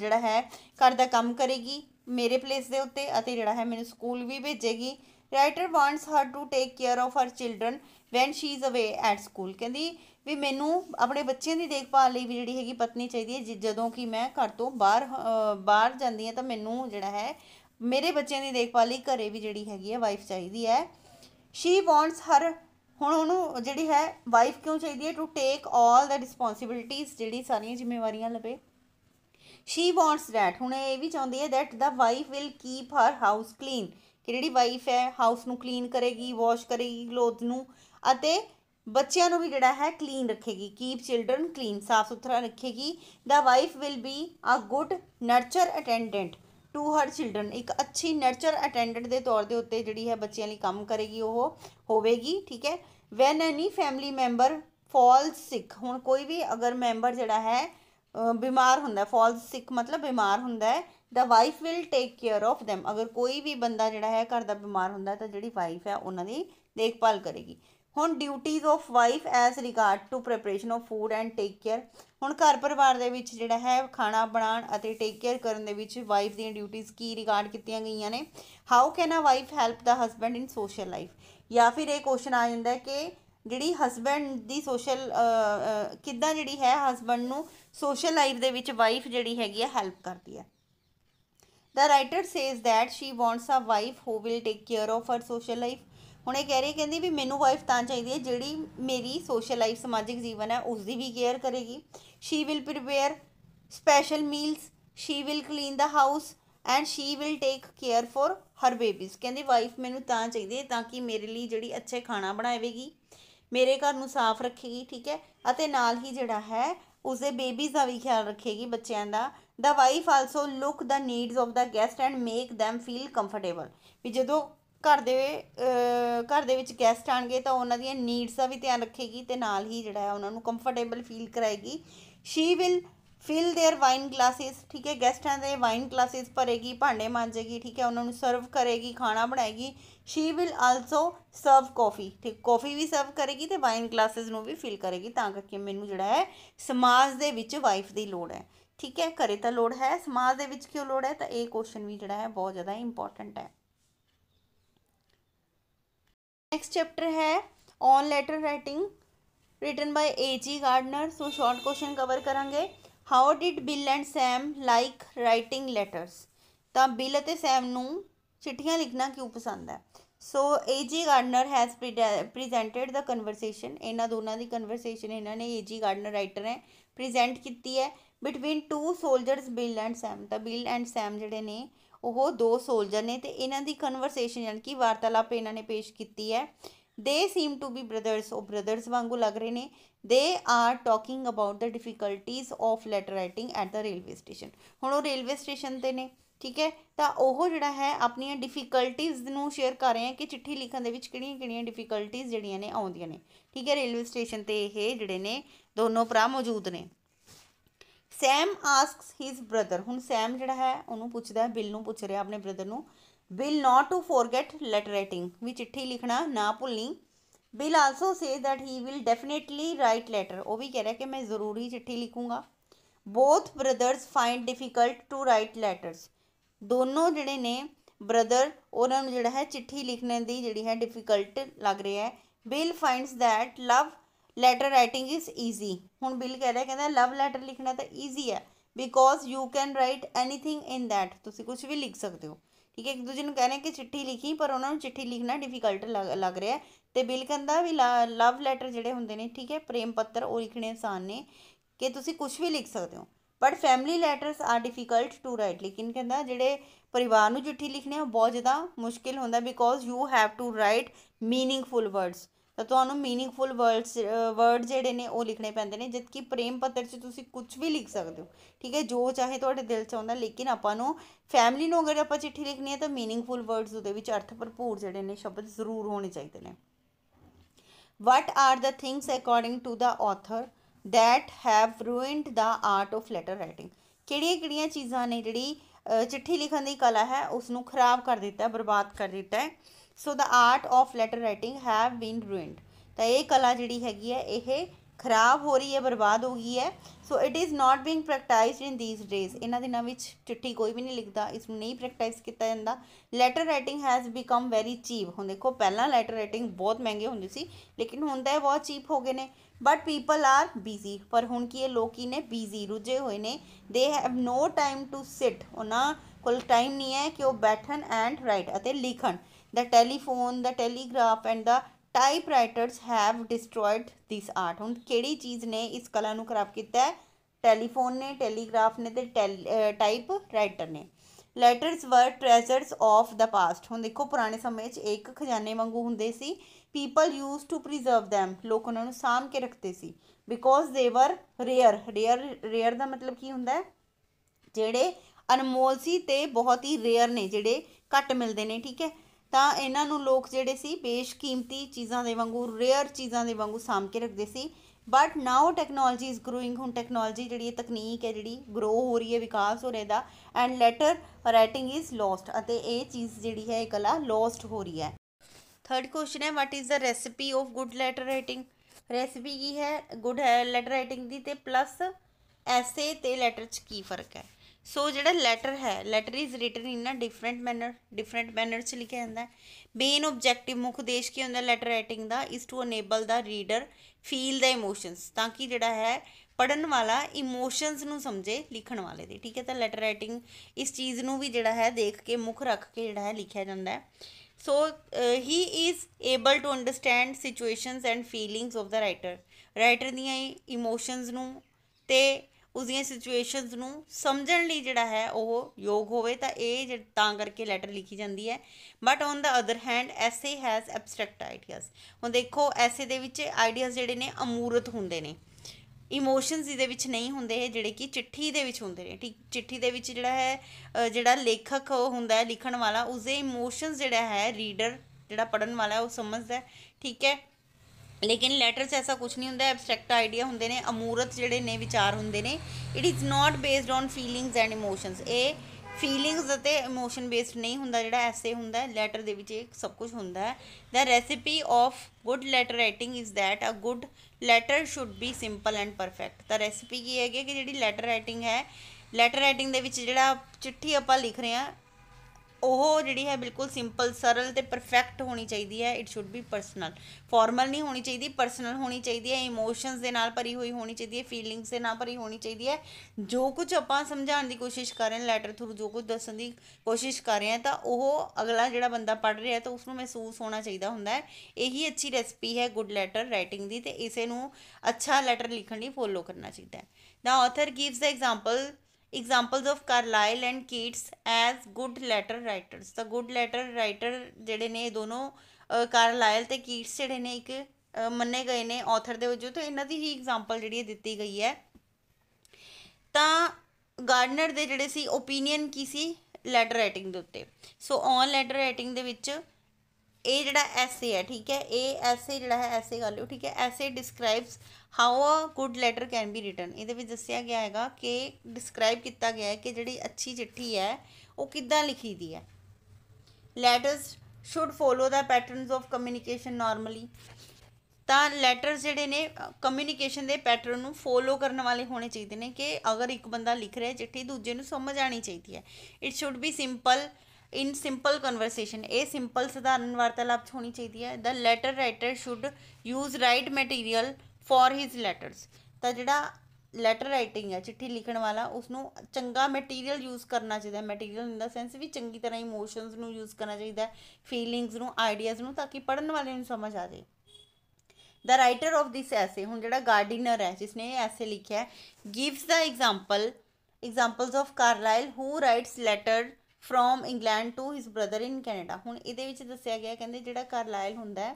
ਜਿਹੜਾ ਹੈ ਘਰ ਦਾ ਕੰਮ ਕਰੇਗੀ ਮੇਰੇ ਪਲੇਸ ਦੇ ਉੱਤੇ ਅਤੇ ਜਿਹੜਾ ਹੈ ਮੈਨੂੰ ਸਕੂਲ ਵੀ ਭੇਜੇਗੀ writer wants her to take care of her children when she is away at school ਕਹਿੰਦੀ ਵੀ ਮੈਨੂੰ ਆਪਣੇ ਬੱਚਿਆਂ ਦੀ ਦੇਖਭਾਲ ਲਈ ਵੀ ਜਿਹੜੀ ਹੈਗੀ ਪਤਨੀ ਚਾਹੀਦੀ ਹੈ ਜਦੋਂ ਕਿ ਮੈਂ ਘਰ ਤੋਂ ਬਾਹਰ ਬਾਹਰ ਜਾਂਦੀ ਹਾਂ ਤਾਂ ਮੈਨੂੰ ਜਿਹੜਾ ਹੈ ਮੇਰੇ ਬੱਚਿਆਂ ਦੀ ਦੇਖਭਾਲ ਲਈ ਘਰੇ ਵੀ ਜਿਹੜੀ ਹੈਗੀ ਹੈ ਵਾਈਫ ਚਾਹੀਦੀ ਹੈ ਸ਼ੀ ਵਾਂਟਸ ਹਰ ਹੁਣ ਉਹਨੂੰ ਜਿਹੜੀ ਹੈ ਵਾਈਫ ਕਿਉਂ ਚਾਹੀਦੀ ਹੈ ਟੂ ਟੇਕ 올 ਦਾ ਰਿਸਪੌਂਸਿਬਿਲਟੀਜ਼ ਜਿਹੜੀ ਸਾਰੀਆਂ ਜ਼ਿੰਮੇਵਾਰੀਆਂ ਲਵੇ ਸ਼ੀ ਵਾਂਟਸ ਦੈਟ ਹੁਣ ਇਹ ਵੀ ਚਾਹੁੰਦੀ ਹੈ that the wife will keep her house clean ਕਿ ਜਿਹੜੀ ਵਾਈਫ ਹੈ ਹਾਊਸ ਨੂੰ ਕਲੀਨ ਕਰੇਗੀ ਵਾਸ਼ ਕਰੇਗੀ ਕਲੋਥ ਨੂੰ ਅਤੇ ਬੱਚਿਆਂ ਨੂੰ ਵੀ ਜਿਹੜਾ ਹੈ ਕਲੀਨ ਰੱਖੇਗੀ ਕੀਪ ਚਿਲड्रन ਕਲੀਨ ਸਾਫ ਸੁਥਰਾ ਰੱਖੇਗੀ the wife will be a good nurture attendant to her children ਇੱਕ ਅੱਛੀ ਨਰਚਰ ਅਟੈਂਡੈਂਟ ਦੇ ਤੌਰ ਦੇ ਉੱਤੇ ਜਿਹੜੀ ਹੈ ਬੱਚਿਆਂ ਲਈ ਕੰਮ ਕਰੇਗੀ ਉਹ ਹੋਵੇਗੀ ਠੀਕ ਹੈ when any family member fall sick ਹੁਣ ਕੋਈ ਵੀ ਅਗਰ ਮੈਂਬਰ ਜਿਹੜਾ ਹੈ ਬਿਮਾਰ ਹੁੰਦਾ ਹੈ ਫਾਲ ਸਿਕ ਮਤਲਬ ਬਿਮਾਰ ਹੁੰਦਾ ਹੈ the wife will take care of them ਅਗਰ ਕੋਈ ਵੀ ਬੰਦਾ ਜਿਹੜਾ ਹੈ ਘਰ ਦਾ ਬਿਮਾਰ ਹੁੰਦਾ ਤਾਂ ਜਿਹੜੀ ਵਾਈਫ ਹੈ ਉਹਨਾਂ ਦੀ ਦੇਖਭਾਲ ਕਰੇਗੀ ਹੁਣ ਡਿਊਟੀਆਂ of wife as regard to preparation of food and take care ਹੁਣ ਘਰ ਪਰਿਵਾਰ ਦੇ ਵਿੱਚ ਜਿਹੜਾ ਹੈ ਖਾਣਾ ਬਣਾਉਣ ਅਤੇ ਟੇਕ ਕੇਅਰ ਕਰਨ ਦੇ ਵਿੱਚ ਵਾਈਫ ਦੀਆਂ ਡਿਊਟੀਆਂ ਕੀ ਰਿਗਾਰਡ ਕੀਤੀਆਂ ਗਈਆਂ ਨੇ how can a wife help the husband in social life ਜਾਂ ਫਿਰ ਇਹ ਕੁਐਸਚਨ ਆ ਜਾਂਦਾ ਹੈ ਕਿ ਜਿਹੜੀ ਹਸਬੰਡ ਦੀ ਸੋਸ਼ਲ ਕਿੱਦਾਂ ਜਿਹੜੀ ਹੈ ਹਸਬੰਡ ਨੂੰ ਸੋਸ਼ਲ ਲਾਈਫ ਦੇ ਵਿੱਚ ਵਾਈਫ ਜਿਹੜੀ ਹੈਗੀ ਹੈ ਹੈਲਪ ਕਰਦੀ ਹੈ the writer says that she wants a wife who will take care of her social life ਹੁਣ ਇਹ ਕਹਿ ਰਹੀ ਕਹਿੰਦੀ ਵੀ ਮੈਨੂੰ ਵਾਈਫ ਤਾਂ ਚਾਹੀਦੀ ਹੈ ਜਿਹੜੀ ਮੇਰੀ ਸੋਸ਼ਲ ਲਾਈਫ ਸਮਾਜਿਕ ਜੀਵਨ ਹੈ ਉਸ ਦੀ ਵੀ ਕੇਅਰ ਕਰੇਗੀ she will prepare special meals she will clean the house and she will take care for her babies ਕਹਿੰਦੀ ਵਾਈਫ ਮੈਨੂੰ ਤਾਂ ਚਾਹੀਦੀ ਹੈ ਤਾਂ ਕਿ ਮੇਰੇ ਲਈ ਜਿਹੜੀ ਅੱਛੇ ਖਾਣਾ ਬਣਾਵੇਗੀ ਮੇਰੇ ਘਰ ਨੂੰ ਸਾਫ਼ ਰੱਖੇਗੀ ਠੀਕ ਹੈ ਅਤੇ ਨਾਲ ਹੀ ਜਿਹੜਾ ਹੈ ਉਸੇ ਬੇਬੀਜ਼ ਦਾ ਵੀ ਖਿਆਲ ਰੱਖੇਗੀ ਬੱਚਿਆਂ ਦਾ the wife also look the needs of the guest and make them feel comfortable ਵੀ ਜਦੋਂ ਘਰ ਦੇ ਘਰ ਦੇ ਵਿੱਚ ਗੈਸਟ ਆਣਗੇ ਤਾਂ ਉਹਨਾਂ ਦੀਆਂ ਨੀਡਸ ਦਾ ਵੀ ਧਿਆਨ ਰੱਖੇਗੀ ਤੇ ਨਾਲ ਹੀ ਜਿਹੜਾ ਹੈ ਉਹਨਾਂ ਨੂੰ ਕੰਫਰਟੇਬਲ ਫੀਲ ਕਰਾਏਗੀ she will fill their wine glasses ਠੀਕ ਹੈ ਗੈਸਟਾਂ ਦੇ ਵਾਈਨ ਗਲਾਸਿਸ ਭਰੇਗੀ ਭਾਂਡੇ ਮਾਂਜੇਗੀ ਠੀਕ ਹੈ ਉਹਨਾਂ ਨੂੰ ਸਰਵ ਕਰੇਗੀ ਖਾਣਾ ਬਣਾਏਗੀ she will also serve coffee ਠੀਕ ਕਾਫੀ ਵੀ ਸਰਵ ਕਰੇਗੀ ਤੇ ਵਾਈਨ ਗਲਾਸਿਸ ਨੂੰ ਵੀ ਫਿਲ ਕਰੇਗੀ ਤਾਂ ਕਿ ਮੈਨੂੰ ਜਿਹੜਾ ਹੈ ਸਮਾਜ ਦੇ ਵਿੱਚ ਵਾਈਫ ਦੀ ਲੋੜ ਹੈ ਠੀਕ ਹੈ ਘਰੇ ਤਾਂ ਲੋੜ ਹੈ ਸਮਾਜ ਦੇ ਵਿੱਚ ਕਿਉਂ ਲੋੜ ਹੈ ਤਾਂ ਇਹ ਕੁਐਸਚਨ ਵੀ ਜਿਹੜਾ ਹੈ ਬਹੁਤ ਜ਼ਿਆਦਾ ਇੰਪੋਰਟੈਂਟ ਹੈ ਨੈਕਸਟ ਚੈਪਟਰ ਹੈ on letter writing written by A G Gardiner so short short cover ਕਰਾਂਗੇ how did Bill and Sam like writing letters ਤਾਂ ਬਿਲ ਅਤੇ ਸੈਮ ਨੂੰ ਚਿੱਠੀਆਂ ਲਿਖਣਾ ਕਿਉਂ ਪਸੰਦ ਹੈ so A G Gardiner has presented the conversation ਇਹਨਾਂ ਦੋਨਾਂ ਦੀ ਕਨਵਰਸੇਸ਼ਨ ਇਹਨਾਂ ਨੇ ਏਜੀ ਗਾਰਡਨਰ ਰਾਈਟਰ ਹੈ ਪ੍ਰੀਜ਼ੈਂਟ ਕੀਤੀ ਹੈ between two soldiers Bill and Sam ਤਾਂ ਬਿਲ ਐਂਡ ਸੈਮ ਜਿਹੜੇ ਨੇ ਉਹ ਦੋ ਸੋਲਜਰ ਨੇ ਤੇ ਇਹਨਾਂ ਦੀ ਕਨਵਰਸੇਸ਼ਨ ਯਾਨੀ ਕਿ ਵਾਰਤਾਲਾਪ ਇਹਨਾਂ ਨੇ ਪੇਸ਼ ਕੀਤੀ ਹੈ they seem to be brothers ਉਹ ਬ੍ਰਦਰਸ ਵਾਂਗੂ ਲੱਗ ਰਹੇ ਨੇ they are talking about the difficulties of letter writing at the railway station ਹੁਣ ਉਹ ਰੇਲਵੇ ਸਟੇਸ਼ਨ ਤੇ ਨੇ ਠੀਕ ਹੈ ਤਾਂ ਉਹ ਜਿਹੜਾ ਹੈ ਆਪਣੀਆਂ ਡਿਫਿਕਲਟੀਜ਼ ਨੂੰ ਸ਼ੇਅਰ ਕਰ ਰਹੇ ਆ ਕਿ ਚਿੱਠੀ ਲਿਖਣ ਦੇ ਵਿੱਚ ਕਿਹੜੀਆਂ-ਕਿਹੜੀਆਂ ਡਿਫਿਕਲਟੀਜ਼ ਜਿਹੜੀਆਂ ਨੇ ਆਉਂਦੀਆਂ ਨੇ ਠੀਕ ਹੈ ਰੇਲਵੇ ਸਟੇਸ਼ਨ ਤੇ ਇਹ ਜਿਹੜੇ ਨੇ ਦੋਨੋਂ ਭਰਾ ਮੌਜੂਦ ਨੇ ਸੈਮ ਆਸਕਸ ਹਿਸ ਬ੍ਰਦਰ ਹੁਣ ਸੈਮ ਜਿਹੜਾ ਹੈ ਉਹਨੂੰ ਪੁੱਛਦਾ ਹੈ ਬਿਲ ਨੂੰ ਪੁੱਛ ਰਿਹਾ ਆਪਣੇ ਬ੍ਰਦਰ ਨੂੰ Bill not to forget letter writing ਵੀ ਚਿੱਠੀ ਲਿਖਣਾ ਨਾ ਭੁੱਲਣੀ Bill also say that he will definitely write letter ਉਹ ਵੀ ਕਹਿ ਰਿਹਾ ਕਿ ਮੈਂ ਜ਼ਰੂਰੀ ਚਿੱਠੀ ਲਿਖੂੰਗਾ both brothers find difficult to write letters ਦੋਨੋਂ ਜਿਹੜੇ ਨੇ ਬ੍ਰਦਰ ਉਹਨਾਂ ਨੂੰ ਜਿਹੜਾ ਹੈ ਚਿੱਠੀ ਲਿਖਣ ਦੀ ਜਿਹੜੀ ਹੈ ਡਿਫਿਕਲਟ ਲੱਗ ਰਿਹਾ ਹੈ Bill finds that love letter writing is easy ਹੁਣ ਬਿਲ ਕਹਿ ਰਿਹਾ ਕਹਿੰਦਾ ਲਵ ਲੈਟਰ ਲਿਖਣਾ ਤਾਂ ਈਜ਼ੀ ਹੈ because you can write anything in that ਤੁਸੀਂ ਕੁਝ ਵੀ ਲਿਖ ਸਕਦੇ ਹੋ ਠੀਕ ਹੈ ਇੱਕ ਦੂਜੇ ਨੂੰ ਕਹਿ ਰਹੇ ਕਿ ਚਿੱਠੀ ਲਿਖੀ ਪਰ ਉਹਨਾਂ ਨੂੰ ਚਿੱਠੀ ਲਿਖਣਾ ਡਿਫਿਕਲਟ ਲੱਗ ਰਿਹਾ ਤੇ ਬਿਲ ਕਹਿੰਦਾ ਵੀ ਲਵ ਲੈਟਰ ਜਿਹੜੇ ਹੁੰਦੇ ਨੇ ਠੀਕ ਹੈ ਪ੍ਰੇਮ ਪੱਤਰ ਉਹ ਲਿਖਣੇ ਆਸਾਨ ਨੇ ਕਿ ਤੁਸੀਂ ਕੁਝ ਵੀ ਲਿਖ ਸਕਦੇ ਹੋ but family letters are difficult to write ਲੇਕਿਨ ਕਹਿੰਦਾ ਜਿਹੜੇ ਪਰਿਵਾਰ ਨੂੰ ਚਿੱਠੀ ਲਿਖਣੀ ਉਹ ਬਹੁਤ ਜ਼ਿਆਦਾ ਮੁਸ਼ਕਿਲ ਹੁੰਦਾ because you have to write meaningful words ਤਾਂ ਤੁਹਾਨੂੰ मीनिंगफुल ਵਰਡਸ ਵਰਡ ਜਿਹੜੇ ਨੇ ਉਹ ਲਿਖਣੇ ਪੈਂਦੇ ਨੇ ਜਦਕਿ ਪ੍ਰੇਮ ਪੱਤਰ 'ਚ ਤੁਸੀਂ ਕੁਝ ਵੀ ਲਿਖ ਸਕਦੇ ਹੋ ਠੀਕ ਹੈ ਜੋ ਚਾਹੇ ਤੁਹਾਡੇ ਦਿਲ 'ਚ ਆਉਂਦਾ ਲੇਕਿਨ ਆਪਾਂ ਨੂੰ ਫੈਮਿਲੀ ਨੂੰ ਅਗਰ ਆਪਾਂ ਚਿੱਠੀ ਲਿਖਣੀ ਹੈ ਤਾਂ मीनिंगफुल ਵਰਡਸ ਉਹਦੇ ਵਿੱਚ ਅਰਥ ਭਰਪੂਰ ਜਿਹੜੇ ਨੇ ਸ਼ਬਦ ਜ਼ਰੂਰ ਹੋਣੇ ਚਾਹੀਦੇ ਨੇ what are the things according to the author that have ruined the art of letter writing ਕਿਹੜੀਆਂ-ਕਿਹੜੀਆਂ ਚੀਜ਼ਾਂ ਨੇ ਜਿਹੜੀ ਚਿੱਠੀ ਲਿਖਣ ਦੀ ਕਲਾ ਹੈ ਉਸ ਨੂੰ ਖਰਾਬ ਕਰ ਦਿੱਤਾ ਬਰਬਾਦ ਕਰ ਦਿੱਤਾ ਹੈ so the art of letter writing have been ruined ਤਾਂ ਇਹ ਕਲਾ ਜਿਹੜੀ ਹੈਗੀ ਹੈ ਇਹ ਖਰਾਬ ਹੋ ਰਹੀ ਹੈ ਬਰਬਾਦ ਹੋ ਗਈ ਹੈ so it is not being practised in these days ਇਹਨਾਂ ਦਿਨਾਂ ਵਿੱਚ ਚਿੱਠੀ ਕੋਈ ਵੀ ਨਹੀਂ ਲਿਖਦਾ ਇਸ ਨੂੰ ਨਹੀਂ ਪ੍ਰੈਕਟਾਈਜ਼ ਕੀਤਾ ਜਾਂਦਾ letter writing has become very cheap ਹੁਣ ਦੇਖੋ ਪਹਿਲਾਂ ਲੈਟਰ ਰਾਈਟਿੰਗ ਬਹੁਤ ਮਹਿੰਗੇ ਹੁੰਦੇ ਸੀ ਲੇਕਿਨ ਹੁਣ ਤਾਂ ਇਹ ਬਹੁਤ ਚੀਪ ਹੋ ਗਏ ਨੇ ਬਟ ਪੀਪਲ ਆਰ ਬਿਜ਼ੀ ਪਰ ਹੁਣ ਕੀ ਇਹ ਲੋਕੀ ਨੇ ਬਿਜ਼ੀ ਰੁਝੇ ਹੋਏ ਨੇ they have no time to sit ਉਹਨਾਂ ਕੋਲ ਟਾਈਮ ਨਹੀਂ ਹੈ ਕਿ ਉਹ ਬੈਠਣ ਐਂਡ ਰਾਈਟ ਅਤੇ ਲਿਖਣ The telephone, the telegraph and the typewriters have destroyed this art ਹੁਣ ਕਿਹੜੀ ਚੀਜ਼ ਨੇ ਇਸ ਕਲਾ ਨੂੰ ਖਰਾਬ ਕੀਤਾ ਹੈ ਟੈਲੀਫੋਨ ਨੇ ਟੈਲੀਗ੍ਰਾਫ ਨੇ ਤੇ ਟਾਈਪ ਰਾਈਟਰ ਨੇ letters were treasures of the past ਹੁਣ ਦੇਖੋ ਪੁਰਾਣੇ ਸਮੇਂ 'ਚ ਇੱਕ ਖਜ਼ਾਨੇ ਵਾਂਗੂ ਹੁੰਦੇ ਸੀ people used to preserve them ਲੋਕ ਉਹਨਾਂ ਨੂੰ ਸਾਂਭ ਕੇ ਰੱਖਦੇ ਸੀ ਬਿਕੋਜ਼ ਦੇ ਵਰ ਰੇਅਰ ਰੇਅਰ ਰੇਅਰ ਦਾ ਮਤਲਬ ਕੀ ਹੁੰਦਾ ਹੈ ਜਿਹੜੇ ਅਨਮੋਲ ਸੀ ਤੇ ਬਹੁਤ ਹੀ ਰੇਅਰ ਨੇ ਜਿਹੜੇ ਘੱਟ ਮਿਲਦੇ ਨੇ ਠੀਕ ਹੈ ਤਾਂ ਇਹਨਾਂ ਨੂੰ ਲੋਕ ਜਿਹੜੇ ਸੀ ਬੇਸ਼ਕੀਮਤੀ ਚੀਜ਼ਾਂ ਦੇ ਵਾਂਗੂ ਰੇਅਰ ਚੀਜ਼ਾਂ ਦੇ ਵਾਂਗੂ ਸਾਂਭ ਕੇ ਰੱਖਦੇ ਸੀ but now technology is growing ਹੁਣ ਟੈਕਨੋਲੋਜੀ ਜਿਹੜੀ ਹੈ ਤਕਨੀਕ ਹੈ ਜਿਹੜੀ ਗਰੋ ਹੋ ਰਹੀ ਹੈ ਵਿਕਾਸ ਹੋ ਰਿਹਾ ਦਾ and letter writing is lost ਅਤੇ ਇਹ ਚੀਜ਼ ਜਿਹੜੀ ਹੈ ਇਹ ਕਲਾ ਲੋਸਟ ਹੋ ਰਹੀ ਹੈ ਥਰਡ ਕੁਐਸਚਨ ਹੈ what is the recipe of good letter writing recipe ਕੀ ਹੈ ਗੁੱਡ ਲੈਟਰ ਰਾਈਟਿੰਗ ਦੀ ਤੇ ਪਲੱਸ ਐਸੇ ਤੇ ਲੈਟਰ 'ਚ ਕੀ ਫਰਕ ਹੈ ਸੋ ਜਿਹੜਾ ਲੈਟਰ ਹੈ letter is written in a different manner different manner ਚ ਲਿਖਿਆ ਜਾਂਦਾ ਮੇਨ ਆਬਜੈਕਟਿਵ ਮੁੱਖ ਉਦੇਸ਼ ਕੀ ਹੁੰਦਾ ਲੈਟਰ ਰਾਈਟਿੰਗ ਦਾ is to enable the reader feel the emotions ਤਾਂ ਕਿ ਜਿਹੜਾ ਹੈ ਪੜਨ ਵਾਲਾ ਇਮੋਸ਼ਨਸ ਨੂੰ ਸਮਝੇ ਲਿਖਣ ਵਾਲੇ ਦੇ ਠੀਕ ਹੈ ਤਾਂ ਲੈਟਰ ਰਾਈਟਿੰਗ ਇਸ ਚੀਜ਼ ਨੂੰ ਵੀ ਜਿਹੜਾ ਹੈ ਦੇਖ ਕੇ ਮੁੱਖ ਰੱਖ ਕੇ ਜਿਹੜਾ ਹੈ ਲਿਖਿਆ ਜਾਂਦਾ ਹੈ so he is able to understand situations and feelings of the writer writer ਦੀਆਂ ਇਮੋਸ਼ਨਸ ਨੂੰ ਤੇ ਉਸ ਦੀਆਂ ਸਿਚੁਏਸ਼ਨਸ ਨੂੰ ਸਮਝਣ ਲਈ ਜਿਹੜਾ ਹੈ ਉਹ ਯੋਗ ਹੋਵੇ ਤਾਂ ਇਹ ਤਾਂ ਕਰਕੇ ਲੈਟਰ ਲਿਖੀ ਜਾਂਦੀ ਹੈ but on the other hand essay has abstract ideas ਹੁਣ ਦੇਖੋ ਐਸੇ ਦੇ ਵਿੱਚ ਆਈਡੀਆਜ਼ ਜਿਹੜੇ ਨੇ ਅਮੂਰਤ ਹੁੰਦੇ ਨੇ ਇਮੋਸ਼ਨਸ ਇਹਦੇ ਵਿੱਚ ਨਹੀਂ ਹੁੰਦੇ ਜਿਹੜੇ ਕਿ ਚਿੱਠੀ ਦੇ ਵਿੱਚ ਹੁੰਦੇ ਨੇ ਠੀਕ ਚਿੱਠੀ ਦੇ ਵਿੱਚ ਜਿਹੜਾ ਹੈ ਜਿਹੜਾ ਲੇਖਕ ਹੁੰਦਾ ਹੈ ਲਿਖਣ ਵਾਲਾ ਦੇ ਇਮੋਸ਼ਨਸ ਜਿਹੜਾ ਹੈ ਰੀਡਰ ਜਿਹੜਾ ਪੜਨ ਵਾਲਾ ਉਹ ਸਮਝਦਾ ਠੀਕ ਹੈ ਲੇਕਿਨ ਲੈਟਰਸ ਐਸਾ ਕੁਝ ਨਹੀਂ ਹੁੰਦਾ ਐਬਸਟ੍ਰੈਕਟ ਆਈਡੀਆ ਹੁੰਦੇ ਨੇ ਅਮੂਰਤ ਜਿਹੜੇ ਨੇ ਵਿਚਾਰ ਹੁੰਦੇ ਨੇ it is not based on feelings and emotions ਇਹ ਫੀਲਿੰਗਸ ਅਤੇ ਇਮੋਸ਼ਨ ਬੇਸਡ ਨਹੀਂ ਹੁੰਦਾ ਜਿਹੜਾ ਐਸੇ ਹੁੰਦਾ ਹੈ ਲੈਟਰ ਦੇ ਵਿੱਚ ਇਹ ਸਭ ਕੁਝ ਹੁੰਦਾ ਹੈ the recipe of good letter writing is that a good letter should be simple and perfect ਤਾਂ ਰੈਸਿਪੀ ਕੀ ਹੈਗੀ ਕਿ ਜਿਹੜੀ ਲੈਟਰ ਰਾਈਟਿੰਗ ਹੈ ਲੈਟਰ ਰਾਈਟਿੰਗ ਦੇ ਵਿੱਚ ਜਿਹੜਾ ਚਿੱਠੀ ਆਪਾਂ ਲਿਖ ਰਹੇ ਹਾਂ ਉਹ ਜਿਹੜੀ ਹੈ ਬਿਲਕੁਲ ਸਿੰਪਲ ਸਰਲ ਤੇ ਪਰਫੈਕਟ ਹੋਣੀ ਚਾਹੀਦੀ ਹੈ it should be personal formal ਨਹੀਂ ਹੋਣੀ ਚਾਹੀਦੀ ਪਰਸਨਲ ਹੋਣੀ ਚਾਹੀਦੀ ਹੈ ਇਮੋਸ਼ਨਸ ਦੇ ਨਾਲ ਭਰੀ ਹੋਈ ਹੋਣੀ ਚਾਹੀਦੀ ਹੈ ਫੀਲਿੰਗਸ ਦੇ ਨਾਲ ਭਰੀ ਹੋਣੀ ਚਾਹੀਦੀ ਹੈ ਜੋ ਕੁਝ ਆਪਾਂ ਸਮਝਾਉਣ ਦੀ ਕੋਸ਼ਿਸ਼ ਕਰ ਰਹੇ ਹਾਂ ਲੈਟਰ ਥਰੂ ਜੋ ਕੁਝ ਦੱਸਣ ਦੀ ਕੋਸ਼ਿਸ਼ ਕਰ ਰਹੇ ਹਾਂ ਤਾਂ ਉਹ ਅਗਲਾ ਜਿਹੜਾ ਬੰਦਾ ਪੜ ਰਿਹਾ ਤਾਂ ਉਸ ਨੂੰ ਮਹਿਸੂਸ ਹੋਣਾ ਚਾਹੀਦਾ ਹੁੰਦਾ ਹੈ ਇਹੀ ਅੱਛੀ ਰੈਸਪੀ ਹੈ ਗੁੱਡ ਲੈਟਰ ਰਾਈਟਿੰਗ ਦੀ ਤੇ ਇਸੇ ਨੂੰ ਅੱਛਾ ਲੈਟਰ ਲਿਖਣ ਲਈ ਫੋਲੋ ਕਰਨਾ ਚਾਹੀਦਾ ਹੈ the author gives the example examples of Carlyle and Keats as good letter writers the good letter writer ਜਿਹੜੇ ਨੇ ਇਹ ਦੋਨੋਂ ਕਾਰਲਾਈਲ ਤੇ ਕੀਟਸ ਜਿਹੜੇ ਨੇ ਇੱਕ ਮੰਨੇ ਗਏ ਨੇ ਆਥਰ ਦੇ ਵਜੋਂ ਤਾਂ ਇਹਨਾਂ ਦੀ ਹੀ ਐਗਜ਼ਾਮਪਲ ਜਿਹੜੀ ਦਿੱਤੀ ਗਈ ਹੈ ਤਾਂ ਗਾਰਡਨਰ ਦੇ ਜਿਹੜੇ ਸੀ ਓਪੀਨੀਅਨ ਕੀ ਸੀ ਲੈਟਰ ਰਾਈਟਿੰਗ ਦੇ ਉੱਤੇ ਸੋ ਔਨ ਲੈਟਰ ਰਾਈਟਿੰਗ ਦੇ ਵਿੱਚ ਇਹ ਜਿਹੜਾ ਐਸੇ ਹੈ ਠੀਕ ਹੈ ਇਹ ਐਸੇ ਜਿਹੜਾ ਹੈ ਐਸੇ ਗੱਲ ਲਿਓ ਠੀਕ ਹੈ essay describes how a good letter can be written ਇਹਦੇ ਵਿੱਚ ਦੱਸਿਆ ਗਿਆ ਹੈਗਾ ਕਿ ਡਿਸਕ੍ਰਾਈਬ ਕੀਤਾ ਗਿਆ ਹੈ ਕਿ ਜਿਹੜੀ ਅੱਛੀ ਚਿੱਠੀ ਹੈ ਉਹ ਕਿੱਦਾਂ ਲਿਖੀ ਦੀ ਹੈ letters should follow the patterns of communication normally ਤਾਂ ਲੈਟਰਸ ਜਿਹੜੇ ਨੇ ਕਮਿਊਨੀਕੇਸ਼ਨ ਦੇ ਪੈਟਰਨ ਨੂੰ ਫੋਲੋ ਕਰਨ ਵਾਲੇ ਹੋਣੇ ਚਾਹੀਦੇ ਨੇ ਕਿ ਅਗਰ ਇੱਕ ਬੰਦਾ ਲਿਖ ਰਿਹਾ ਚਿੱਠੀ ਦੂਜੇ ਨੂੰ ਸਮਝ ਆਣੀ ਚਾਹੀਦੀ ਹੈ it should be simple in simple conversation ਇਹ ਸਿੰਪਲ ਸਧਾਰਨ ਵਾਰਤਾਲਾਪ ਹੋਣੀ ਚਾਹੀਦੀ ਹੈ the letter writer should use right material for his letters ਤਾਂ ਜਿਹੜਾ ਲੈਟਰ ਰਾਈਟਿੰਗ ਹੈ ਚਿੱਠੀ ਲਿਖਣ ਵਾਲਾ ਉਸ ਨੂੰ ਚੰਗਾ ਮਟੀਰੀਅਲ ਯੂਜ਼ ਕਰਨਾ ਚਾਹੀਦਾ ਹੈ ਮਟੀਰੀਅਲ ਇਨ ਦਾ ਸੈਂਸ ਵੀ ਚੰਗੀ ਤਰ੍ਹਾਂ ਇਮੋਸ਼ਨਸ ਨੂੰ ਯੂਜ਼ ਕਰਨਾ ਚਾਹੀਦਾ ਹੈ ਫੀਲਿੰਗਸ ਨੂੰ ਆਈਡੀਆਜ਼ ਨੂੰ ਤਾਂ ਕਿ ਪੜਨ ਵਾਲੇ ਨੂੰ ਸਮਝ ਆ ਜਾਵੇ ਦਾ ਰਾਈਟਰ ਆਫ ਥਿਸ ਐਸੇ ਹੁਣ ਜਿਹੜਾ ਗਾਰਡਨਰ ਹੈ ਜਿਸ ਨੇ ਇਹ ਐਸੇ ਲਿਖਿਆ gives the example examples of Carlyle who writes letter from England to his brother in Canada ਹੁਣ ਇਹਦੇ ਵਿੱਚ ਦੱਸਿਆ ਗਿਆ ਕਹਿੰਦੇ ਜਿਹੜਾ ਕਾਰਲਾਈਲ ਹੁੰਦਾ ਹੈ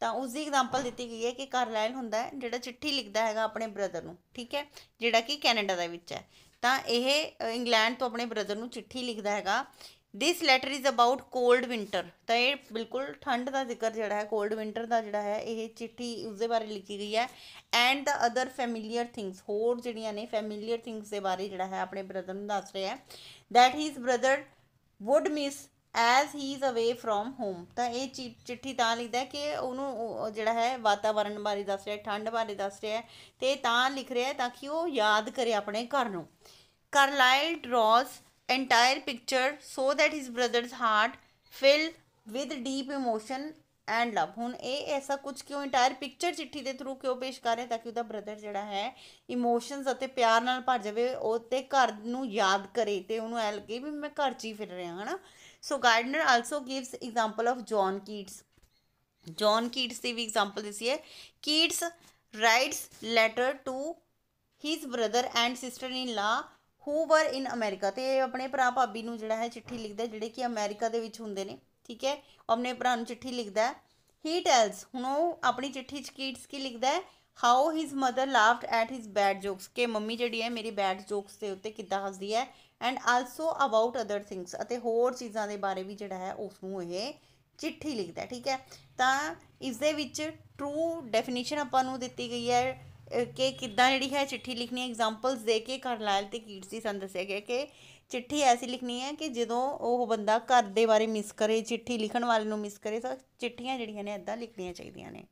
ਤਾਂ ਉਸ ਦੀ ਐਗਜ਼ਾਮਪਲ ਦਿੱਤੀ ਗਈ ਹੈ ਕਿ ਕਾਰਲਾਈਲ ਹੁੰਦਾ ਹੈ ਜਿਹੜਾ ਚਿੱਠੀ ਲਿਖਦਾ ਹੈਗਾ ਆਪਣੇ ਬ੍ਰਦਰ ਨੂੰ ਠੀਕ ਹੈ ਜਿਹੜਾ ਕਿ ਕੈਨੇਡਾ ਦੇ ਵਿੱਚ ਹੈ ਤਾਂ ਇਹ ਇੰਗਲੈਂਡ ਤੋਂ ਆਪਣੇ ਬ੍ਰਦਰ ਨੂੰ ਚਿੱਠੀ ਲਿਖਦਾ ਹੈਗਾ this letter is about cold winter ਤਾਂ ਇਹ ਬਿਲਕੁਲ ਠੰਡ ਦਾ ਜ਼ਿਕਰ ਜਿਹੜਾ ਹੈ ਕੋਲਡ ਵਿంటర్ ਦਾ ਜਿਹੜਾ ਹੈ ਇਹ ਚਿੱਠੀ ਉਸ ਦੇ ਬਾਰੇ ਲਿਖੀ ਗਈ ਹੈ and the other familiar things ਹੋਰ ਜਿਹੜੀਆਂ ਨੇ ਫੈਮਿਲੀਅਰ ਥਿੰਗਸ ਦੇ ਬਾਰੇ ਜਿਹੜਾ ਹੈ ਆਪਣੇ ਬ੍ਰਦਰ ਨੂੰ ਦੱਸ ਰਿਹਾ ਹੈ that his brother would miss as he is away from home ਤਾਂ ਇਹ ਚਿੱਠੀ ਤਾਂ ਲਿਖਦਾ ਕਿ ਉਹਨੂੰ ਜਿਹੜਾ ਹੈ ਵਾਤਾਵਰਣ ਬਾਰੇ ਦੱਸ ਰਿਹਾ ਠੰਡ ਬਾਰੇ ਦੱਸ ਰਿਹਾ ਤੇ ਤਾਂ ਲਿਖ ਰਿਹਾ ਤਾਂ ਕਿ ਉਹ ਯਾਦ ਕਰੇ ਆਪਣੇ ਘਰ ਨੂੰ Carlyle draws entire picture so that his brother's heart fill with deep emotion and love ਹੁਣ ਇਹ ਐਸਾ ਕੁਝ ਕਿਉਂ ਐਂਟਾਇਰ ਪਿਕਚਰ ਚਿੱਠੀ ਦੇ ਥਰੂ ਕਿਉਂ ਪੇਸ਼ ਕਰ ਰਿਹਾ ਤਾਂ ਕਿ ਉਹਦਾ ਬ੍ਰਦਰ ਜਿਹੜਾ ਹੈ ਇਮੋਸ਼ਨਸ ਅਤੇ ਪਿਆਰ ਨਾਲ ਭਰ ਜਾਵੇ ਉਹ ਤੇ ਘਰ ਨੂੰ ਯਾਦ ਕਰੇ ਤੇ ਉਹਨੂੰ ਐ ਲੱਗੇ ਵੀ ਮੈਂ ਘਰ 'ਚ ਹੀ ਫਿਰ ਰਿਹਾ ਹਾਂ ਹਨਾ so Gardiner also gives example of John Keats John Keats ਦੀ ਵੀ ਐਗਜ਼ਾਮਪਲ ਦਿੱਤੀ ਹੈ Keats writes letter to his brother and sister in law who ਵਰ ਇਨ ਅਮਰੀਕਾ ਤੇ ਆਪਣੇ ਭਰਾ ਭਾਬੀ ਨੂੰ ਜਿਹੜਾ ਹੈ ਚਿੱਠੀ ਲਿਖਦਾ ਜਿਹੜੇ ਕਿ ਅਮਰੀਕਾ ਦੇ ਵਿੱਚ ਹੁੰਦੇ ਨੇ ਠੀਕ ਹੈ ਆਪਣੇ ਭਰਾ ਨੂੰ ਚਿੱਠੀ ਲਿਖਦਾ ਹੈ ਹੀ ਟੈਲਸ ਹੁਣ ਉਹ ਆਪਣੀ ਚਿੱਠੀ ਚ ਕੀਟਸ ਕੀ ਲਿਖਦਾ ਹੈ how his mother laughed at his bad jokes ਕਿ ਮੰਮੀ ਜਿਹੜੀ ਹੈ ਮੇਰੀ ਬੈਡ ਜੋਕਸ ਦੇ ਉੱਤੇ ਕਿੱਦਾਂ ਹੱਸਦੀ ਹੈ and also about other things ਅਤੇ ਹੋਰ ਚੀਜ਼ਾਂ ਦੇ ਬਾਰੇ ਵੀ ਜਿਹੜਾ ਹੈ ਉਸ ਨੂੰ ਇਹ ਚਿੱਠੀ ਲਿਖਦਾ ਠੀਕ ਹੈ ਤਾਂ ਇਸ ਦੇ ਵਿੱਚ ਟਰੂ ਡੈਫੀਨੇਸ਼ਨ ਆਪਾਂ ਨੂੰ ਦਿੱਤੀ ਗਈ ਹੈ ਕਿ ਕਿੱਦਾਂ ਜਿਹੜੀ ਹੈ ਚਿੱਠੀ ਲਿਖਣੀ ਹੈ ਐਗਜ਼ਾਮਪਲਸ ਦੇ ਕੇ ਕਰਲਾਇਲ ਤੇ ਕੀਟਸ ਦੀ ਸਾਨੂੰ ਦੱਸਿਆ ਗਿਆ ਕਿ ਚਿੱਠੀ ਐਸੀ ਲਿਖਣੀ ਹੈ ਕਿ ਜਦੋਂ ਉਹ ਬੰਦਾ ਘਰ ਦੇ ਬਾਰੇ ਮਿਸ ਕਰੇ ਚਿੱਠੀ ਲਿਖਣ ਵਾਲੇ ਨੂੰ ਮਿਸ ਕਰੇ ਤਾਂ ਚਿੱਠੀਆਂ ਜਿਹੜੀਆਂ ਨੇ ਐਦਾਂ ਲਿਖਣੀਆਂ ਚਾਹੀਦੀਆਂ ਨੇ